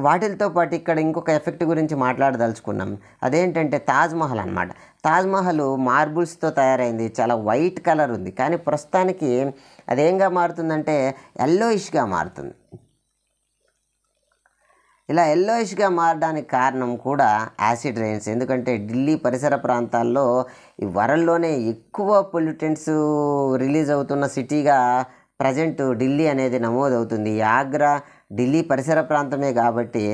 వాటితో పాటు ఇక్కడ ఇంకొక ఎఫెక్ట్ గురించి మాట్లాడదలుచుకున్నాం అదేంటంటే తాజ్మహల్ అనమాట తాజ్మహల్ మార్బుల్స్తో తయారైంది చాలా వైట్ కలర్ ఉంది కానీ ప్రస్తుతానికి అదేంగా మారుతుందంటే ఎల్లోయిష్గా మారుతుంది ఇలా ఎల్లోయిష్గా మారడానికి కారణం కూడా యాసిడ్ రైన్స్ ఎందుకంటే ఢిల్లీ పరిసర ప్రాంతాల్లో ఈ వరల్లోనే ఎక్కువ పొల్యూటెంట్స్ రిలీజ్ అవుతున్న సిటీగా ప్రజెంట్ ఢిల్లీ అనేది నమోదవుతుంది ఆగ్రా ఢిల్లీ పరిసర ప్రాంతమే కాబట్టి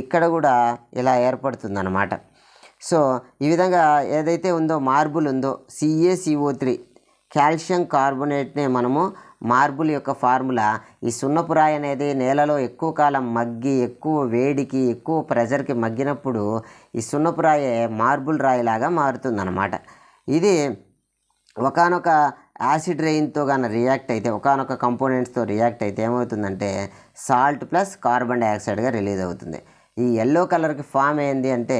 ఇక్కడ కూడా ఇలా ఏర్పడుతుందన్నమాట సో ఈ విధంగా ఏదైతే ఉందో మార్బుల్ ఉందో సిఏసిఓ త్రీ కాల్షియం కార్బోనేట్నే మనము మార్బుల్ యొక్క ఫార్ములా ఈ సున్నపురాయి అనేది నేలలో ఎక్కువ కాలం మగ్గి ఎక్కువ వేడికి ఎక్కువ ప్రెషర్కి మగ్గినప్పుడు ఈ సున్నపు మార్బుల్ రాయిలాగా మారుతుందన్నమాట ఇది ఒకనొక యాసిడ్ రెయిన్తో కానీ రియాక్ట్ అయితే ఒకనొక కంపోనెంట్స్తో రియాక్ట్ అయితే ఏమవుతుందంటే సాల్ట్ ప్లస్ కార్బన్ డైఆక్సైడ్గా రిలీజ్ అవుతుంది ఈ ఎల్లో కలర్కి ఫామ్ అయింది అంటే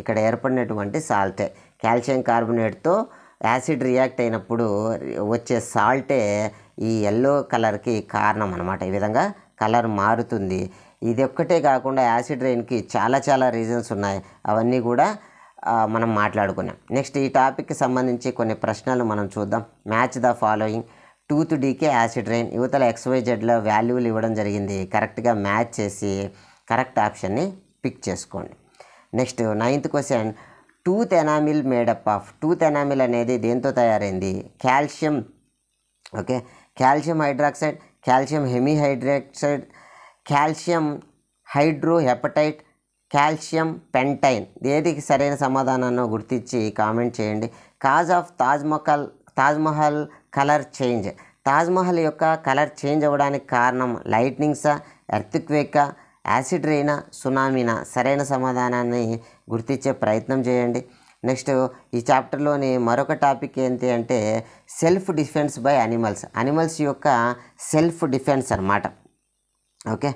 ఇక్కడ ఏర్పడినటువంటి సాల్టే కాల్షియం కార్బోనేట్తో యాసిడ్ రియాక్ట్ అయినప్పుడు వచ్చే సాల్టే ఈ ఎల్లో కలర్కి కారణం అనమాట ఈ విధంగా కలర్ మారుతుంది ఇది ఒక్కటే కాకుండా యాసిడ్ రెయిన్కి చాలా చాలా రీజన్స్ ఉన్నాయి అవన్నీ కూడా మనం మాట్లాడుకున్నాం నెక్స్ట్ ఈ టాపిక్కి సంబంధించి కొన్ని ప్రశ్నలు మనం చూద్దాం match the following tooth decay acid rain యువతల ఎక్స్వైజెడ్లో వాల్యూలు ఇవ్వడం జరిగింది కరెక్ట్గా మ్యాచ్ చేసి కరెక్ట్ ఆప్షన్ని పిక్ చేసుకోండి next ninth question tooth enamel made up of tooth enamel అనేది దేంతో తయారైంది calcium okay calcium hydroxide calcium hemihydroxide calcium hydroxyapatite calcium pentane దేనికి సరైన సమాధానాన్ని గుర్తించి కామెంట్ చేయండి cause of Taj Mahal Taj Mahal colour change Taj Mahal యొక్క కలర్ చేంజ్ అవ్వడానికి కారణం లైట్నింగ్సా ఎర్త్క్వేకా యాసిడ్ రైనా సునామీనా సరైన సమాధానాన్ని గుర్తించే ప్రయత్నం చేయండి నెక్స్ట్ ఈ చాప్టర్లోని మరొక టాపిక్ ఏంటి అంటే self defence by animals animals యొక్క సెల్ఫ్ డిఫెన్స్ అనమాట ఓకే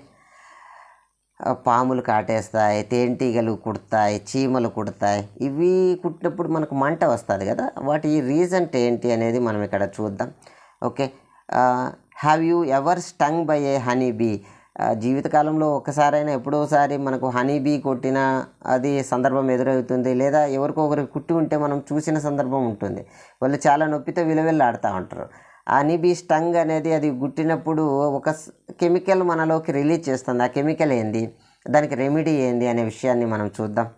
పాములు కాటేస్తాయి తేనెటీగలు కుడతాయి చీమలు కుడతాయి ఇవి కుట్టినప్పుడు మనకు మంట వస్తుంది కదా వాటి రీజన్ ఏంటి అనేది మనం ఇక్కడ చూద్దాం okay have you ever stung by a honey bee జీవితకాలంలో ఒక్కసారైనా ఎప్పుడోసారి మనకు హనీ బీ కొట్టిన అది సందర్భం ఎదురవుతుంది లేదా ఎవరికొకరికి కుట్టి ఉంటే మనం చూసిన సందర్భం ఉంటుంది వాళ్ళు చాలా నొప్పితో విలువెళ్ళాడుతూ ఉంటారు హనీ బీ స్టంగ్ అనేది అది గుట్టినప్పుడు ఒక కెమికల్ మనలోకి రిలీజ్ చేస్తుంది ఆ కెమికల్ ఏంది దానికి రెమెడీ ఏంది అనే విషయాన్ని మనం చూద్దాం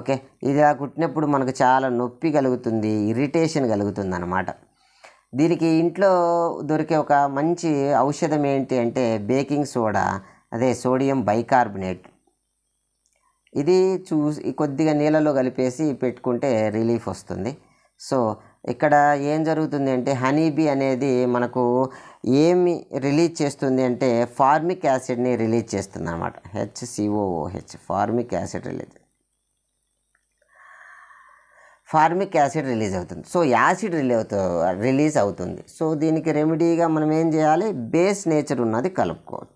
ఓకే ఇది ఆ కుట్టినప్పుడు మనకు చాలా నొప్పి కలుగుతుంది ఇరిటేషన్ కలుగుతుంది అన్నమాట దీనికి ఇంట్లో దొరికే ఒక మంచి ఔషధం ఏంటి అంటే బేకింగ్ సోడా అదే సోడియం బైకార్బనేట్ ఇది చూసి కొద్దిగా నీళ్ళలో కలిపేసి పెట్టుకుంటే రిలీఫ్ వస్తుంది సో ఇక్కడ ఏం జరుగుతుంది అంటే హనీబీ అనేది మనకు ఏమి రిలీజ్ చేస్తుంది అంటే ఫార్మిక్ యాసిడ్ని రిలీజ్ చేస్తుంది అనమాట HCOOH formic acid release formic acid release అవుతుంది సో యాసిడ్ రిలీజ్ రిలీజ్ అవుతుంది సో దీనికి రెమెడీగా మనం ఏం చేయాలి బేస్ నేచర్ ఉన్నది కలుపుకోవాలి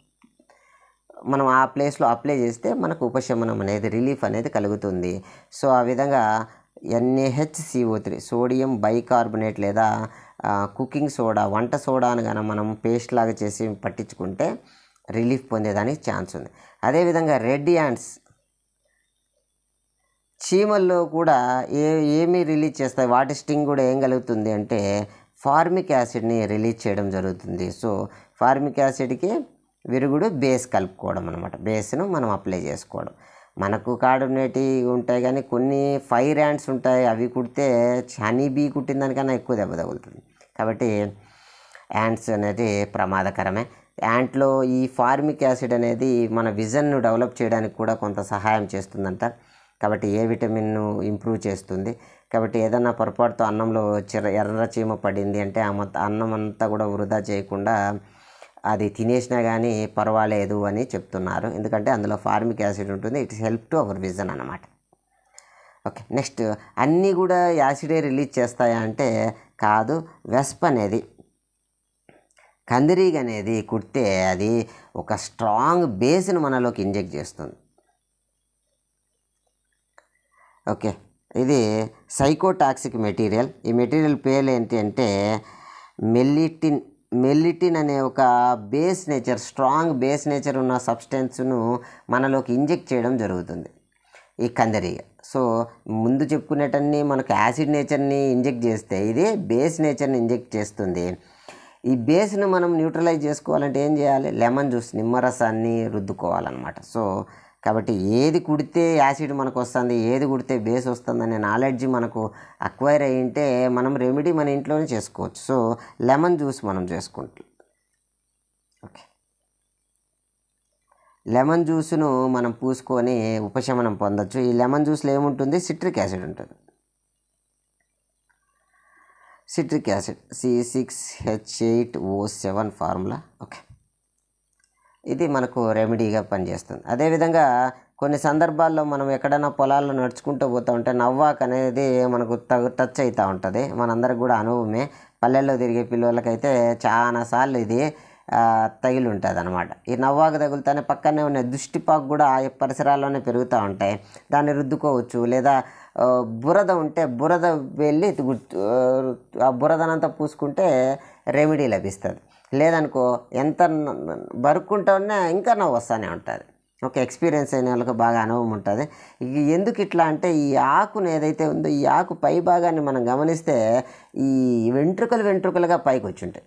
మనం ఆ ప్లేస్లో అప్లై చేస్తే మనకు ఉపశమనం అనేది రిలీఫ్ అనేది కలుగుతుంది సో ఆ విధంగా ఎన్ఏహెచ్సిఓ త్రీ సోడియం బైకార్బోనేట్ లేదా కుకింగ్ సోడా వంట సోడాను కానీ మనం పేస్ట్ లాగా చేసి పట్టించుకుంటే రిలీఫ్ పొందేదానికి ఛాన్స్ ఉంది అదేవిధంగా రెడ్ యాండ్స్ చీమల్లో కూడా ఏ ఏమి రిలీజ్ చేస్తాయి వాటి స్టింగ్ కూడా ఏం కలుగుతుంది అంటే ఫార్మిక్ యాసిడ్ని రిలీజ్ చేయడం జరుగుతుంది సో ఫార్మిక్ యాసిడ్కి విరుగుడు బేస్ కలుపుకోవడం అనమాట బేస్ను మనం అప్లై చేసుకోవడం మనకు కాడునేటి ఉంటాయి కానీ కొన్ని ఫైర్ యాండ్స్ ఉంటాయి అవి కుడితే హనీ బీ కుట్టిన దానికన్నా ఎక్కువ దెబ్బ తగులుతుంది కాబట్టి యాంట్స్ అనేది ప్రమాదకరమే యాంట్లో ఈ ఫార్మిక్ యాసిడ్ అనేది మన విజన్ను డెవలప్ చేయడానికి కూడా కొంత సహాయం చేస్తుందంట కాబట్టి ఏ విటమిన్ను ఇంప్రూవ్ చేస్తుంది కాబట్టి ఏదైనా పొరపాటుతో అన్నంలో చిర ఎర్ర చీమ పడింది అంటే ఆ మొత్తం అన్నం అంతా కూడా వృధా చేయకుండా అది తినేసినా కానీ పర్వాలేదు అని చెప్తున్నారు ఎందుకంటే అందులో ఫార్మిక్ యాసిడ్ ఉంటుంది it's help to our vision అనమాట ఓకే నెక్స్ట్ అన్నీ కూడా యాసిడే రిలీజ్ చేస్తాయా అంటే కాదు వెస్ప్ అనేది కందిరీగ అనేది కుడితే అది ఒక స్ట్రాంగ్ బేస్ని మనలోకి ఇంజెక్ట్ చేస్తుంది ఓకే ఇది సైకోటాక్సిక్ మెటీరియల్ ఈ మెటీరియల్ పేర్లు ఏంటి అంటే మెల్లిటిన్ మెల్లిటిన్ అనే ఒక base nature strong base nature ఉన్న సబ్స్టెన్స్ను మనలోకి ఇంజెక్ట్ చేయడం జరుగుతుంది ఈ కందరి సో ముందు చెప్పుకునేటన్ని మనకు యాసిడ్ నేచర్ని ఇంజెక్ట్ చేస్తే ఇది బేస్ నేచర్ని ఇంజెక్ట్ చేస్తుంది ఈ బేస్ను మనం న్యూట్రలైజ్ చేసుకోవాలంటే ఏం చేయాలి లెమన్ జ్యూస్ నిమ్మరసాన్ని రుద్దుకోవాలన్నమాట సో కాబట్టి ఏది కుడితే యాసిడ్ మనకు వస్తుంది ఏది కుడితే బేస్ వస్తుంది అనే నాలెడ్జ్ మనకు అక్వైర్ అయ్యి ఉంటే మనం రెమెడీ మన ఇంట్లోనే చేసుకోవచ్చు సో లెమన్ జ్యూస్ మనం చేసుకుంటాం ఓకే లెమన్ జ్యూస్ను మనం పూసుకొని ఉపశమనం పొందొచ్చు ఈ లెమన్ జ్యూస్లో ఏముంటుంది సిట్రిక్ యాసిడ్ ఉంటుంది citric acid C six H eight O seven formula okay ఇది మనకు రెమెడీగా పనిచేస్తుంది అదేవిధంగా కొన్ని సందర్భాల్లో మనం ఎక్కడైనా పొలాల్లో నడుచుకుంటూ పోతూ ఉంటే నవ్వాక్ అనేది మనకు టచ్ అవుతూ ఉంటుంది మనందరికి కూడా అనుభవమే పల్లెల్లో తిరిగే పిల్లలకైతే చాలాసార్లు ఇది తగిలి ఉంటుంది అనమాట ఈ నవ్వాకు తగులుతానే పక్కనే ఉన్న దుష్టిపాకు కూడా ఆ పరిసరాల్లోనే పెరుగుతూ ఉంటాయి దాన్ని రుద్దుకోవచ్చు లేదా బురద ఉంటే బురద వెళ్ళి ఆ బురదనంతా పూసుకుంటే రెమెడీ లభిస్తుంది లేదనుకో ఎంత బరుక్కుంటా ఉన్నా ఇంకా నవ్వు వస్తూనే ఉంటుంది ఒక ఎక్స్పీరియన్స్ అయిన వాళ్ళకి బాగా అనుభవం ఉంటుంది ఎందుకు ఇట్లా అంటే ఈ ఆకును ఏదైతే ఉందో ఈ ఆకు పై భాగాన్ని మనం గమనిస్తే ఈ వెంట్రుకలు వెంట్రుకలుగా పైకి ఉంటాయి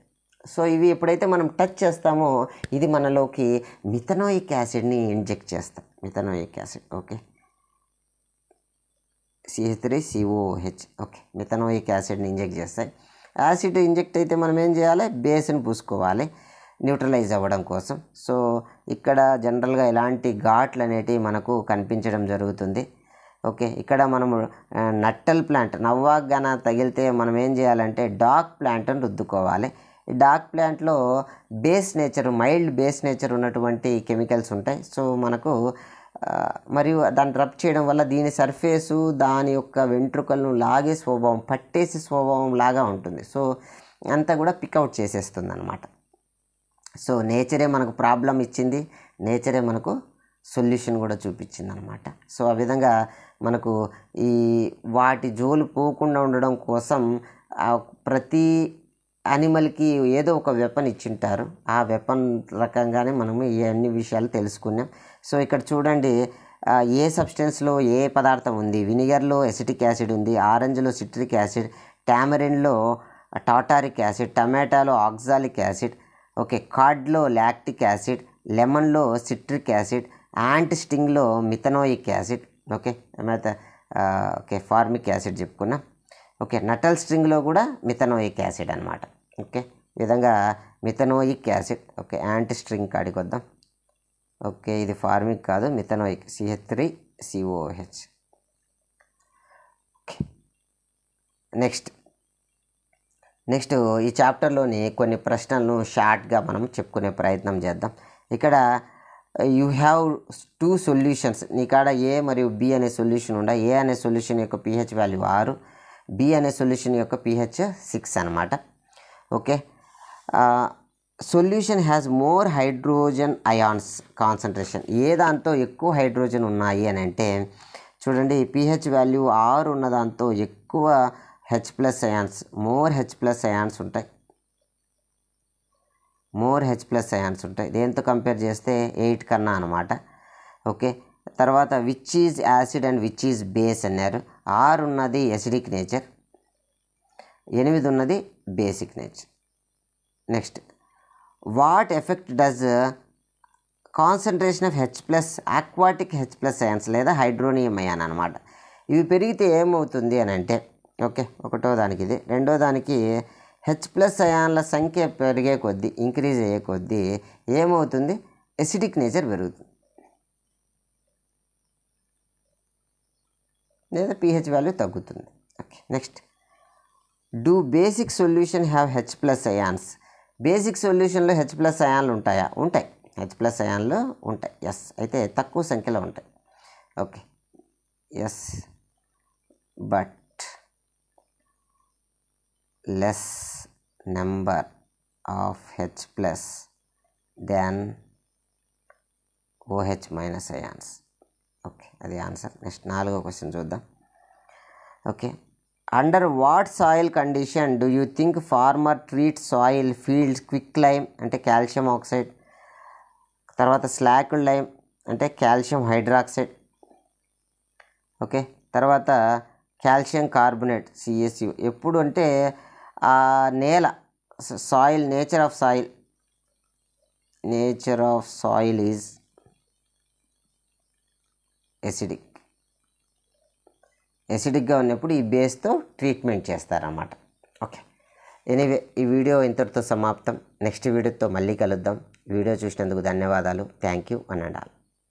సో ఇవి ఎప్పుడైతే మనం టచ్ చేస్తామో ఇది మనలోకి మిథనోయిక్ యాసిడ్ని ఇంజెక్ట్ చేస్తాం methanoic acid okay CH three COH okay methanoic యాసిడ్ని ఇంజెక్ట్ చేస్తాయి యాసిడ్ ఇంజెక్ట్ అయితే మనం ఏం చేయాలి బేస్ని పూసుకోవాలి న్యూట్రలైజ్ అవ్వడం కోసం సో ఇక్కడ జనరల్గా ఇలాంటి ఘాట్లు అనేటివి మనకు కనిపించడం జరుగుతుంది ఓకే ఇక్కడ మనము నట్టల్ ప్లాంట్ నవ్వాగాన తగిలితే మనం ఏం చేయాలంటే డాగ్ ప్లాంట్ని రుద్దుకోవాలి ఈ డాగ్ ప్లాంట్లో base nature mild base nature ఉన్నటువంటి కెమికల్స్ ఉంటాయి సో మనకు మరియు దాన్ని రబ్ చేయడం వల్ల దీని సర్ఫేసు దాని యొక్క వెంట్రుకలను లాగే స్వభావం పట్టేసి స్వభావం లాగా ఉంటుంది సో అంతా కూడా పికౌట్ చేసేస్తుంది అనమాట సో నేచరే మనకు ప్రాబ్లం ఇచ్చింది నేచరే మనకు సొల్యూషన్ కూడా చూపించింది అనమాట సో ఆ విధంగా మనకు ఈ వాటి జోలు పోకుండా ఉండడం కోసం ప్రతి అనిమల్కి ఏదో ఒక వెపన్ ఇచ్చింటారు ఆ వెపన్ రకంగానే మనము ఈ అన్ని విషయాలు తెలుసుకున్నాం సో ఇక్కడ చూడండి ఏ సబ్స్టెన్స్లో ఏ పదార్థం ఉంది వినిగర్లో ఎసిటిక్ యాసిడ్ ఉంది ఆరెంజ్లో సిట్రిక్ యాసిడ్ టామరిన్లో టాటారిక్ యాసిడ్ టమాటాలో ఆక్సాలిక్ యాసిడ్ ఓకే కార్డ్లో లాక్టిక్ యాసిడ్ లెమన్లో సిట్రిక్ యాసిడ్ యాంటీ స్టింగ్లో మిథనోయిక్ యాసిడ్ ఓకే తర్వాత ఓకే ఫార్మిక్ యాసిడ్ చెప్పుకున్నా ఓకే నటల్ స్ట్రింగ్లో కూడా మిథనోయిక్ యాసిడ్ అనమాట ఓకే విధంగా methanoic acid okay anti string కాడికి వద్దాం ఓకే ఇది ఫార్మిక్ కాదు methanoic CH three COH next next ఈ చాప్టర్లోని కొన్ని ప్రశ్నలను షార్ట్గా మనం చెప్పుకునే ప్రయత్నం చేద్దాం ఇక్కడ యూ హ్యావ్ టూ సొల్యూషన్స్ నీ కాడ ఏ మరియు బి అనే సొల్యూషన్ ఉండ ఏ అనే సొల్యూషన్ యొక్క పిహెచ్ వాల్యూ ఆరు బి అనే సొల్యూషన్ యొక్క పిహెచ్ సిక్స్ అనమాట okay solution has more hydrogen ions concentration A దాంతో ఎక్కువ హైడ్రోజన్ ఉన్నాయి అని అంటే చూడండి పిహెచ్ వాల్యూ ఆరు ఉన్న దాంతో ఎక్కువ H plus ions more H plus ions ఉంటాయి మోర్ హెచ్ ప్లస్ అయాన్స్ ఉంటాయి దేంతో కంపేర్ చేస్తే ఎయిట్ కన్నా అనమాట ఓకే తర్వాత which is acid and which is base అన్నారు ఆరు ఉన్నది ఎసిడిక్ నేచర్ ఎనిమిది ఉన్నది basic nature next what effect does concentration of H plus aquatic H plus ions లేదా హైడ్రోనియం అయాన్ అనమాట ఇవి పెరిగితే ఏమవుతుంది అని అంటే ఓకే ఒకటో దానికి ఇది రెండో దానికి హెచ్ ప్లస్ అయాన్ల సంఖ్య పెరిగే కొద్దీ ఇంక్రీజ్ అయ్యే కొద్దీ ఏమవుతుంది ఎసిడిక్ నేచర్ పెరుగుతుంది లేదా పిహెచ్ వాల్యూ తగ్గుతుంది okay next do basic solution have H plus ions basic సొల్యూషన్లో హెచ్ ప్లస్ అయాన్లు ఉంటాయా ఉంటాయి హెచ్ ప్లస్ అయాన్లు ఉంటాయి ఎస్ అయితే తక్కువ సంఖ్యలో ఉంటాయి okay yes but less number of H plus then OH minus ions okay అది ఆన్సర్ నెక్స్ట్ నాలుగో క్వశ్చన్ చూద్దాం okay under what soil condition do you think farmer treat soil fields quick lime అంటే calcium oxide తర్వాత slack lime అంటే calcium hydroxide okay తర్వాత calcium carbonate సిఎస్యు ఎప్పుడు అంటే ఆ నేల soil nature of soil nature of soil is acidic ఎసిడిక్గా ఉన్నప్పుడు ఈ బేస్తో ట్రీట్మెంట్ చేస్తారన్నమాట ఓకే ఎనీవే ఈ వీడియో ఇంతటితో సమాప్తం నెక్స్ట్ వీడియోతో మళ్ళీ కలుద్దాం వీడియో చూసినందుకు ధన్యవాదాలు థ్యాంక్ యూ అని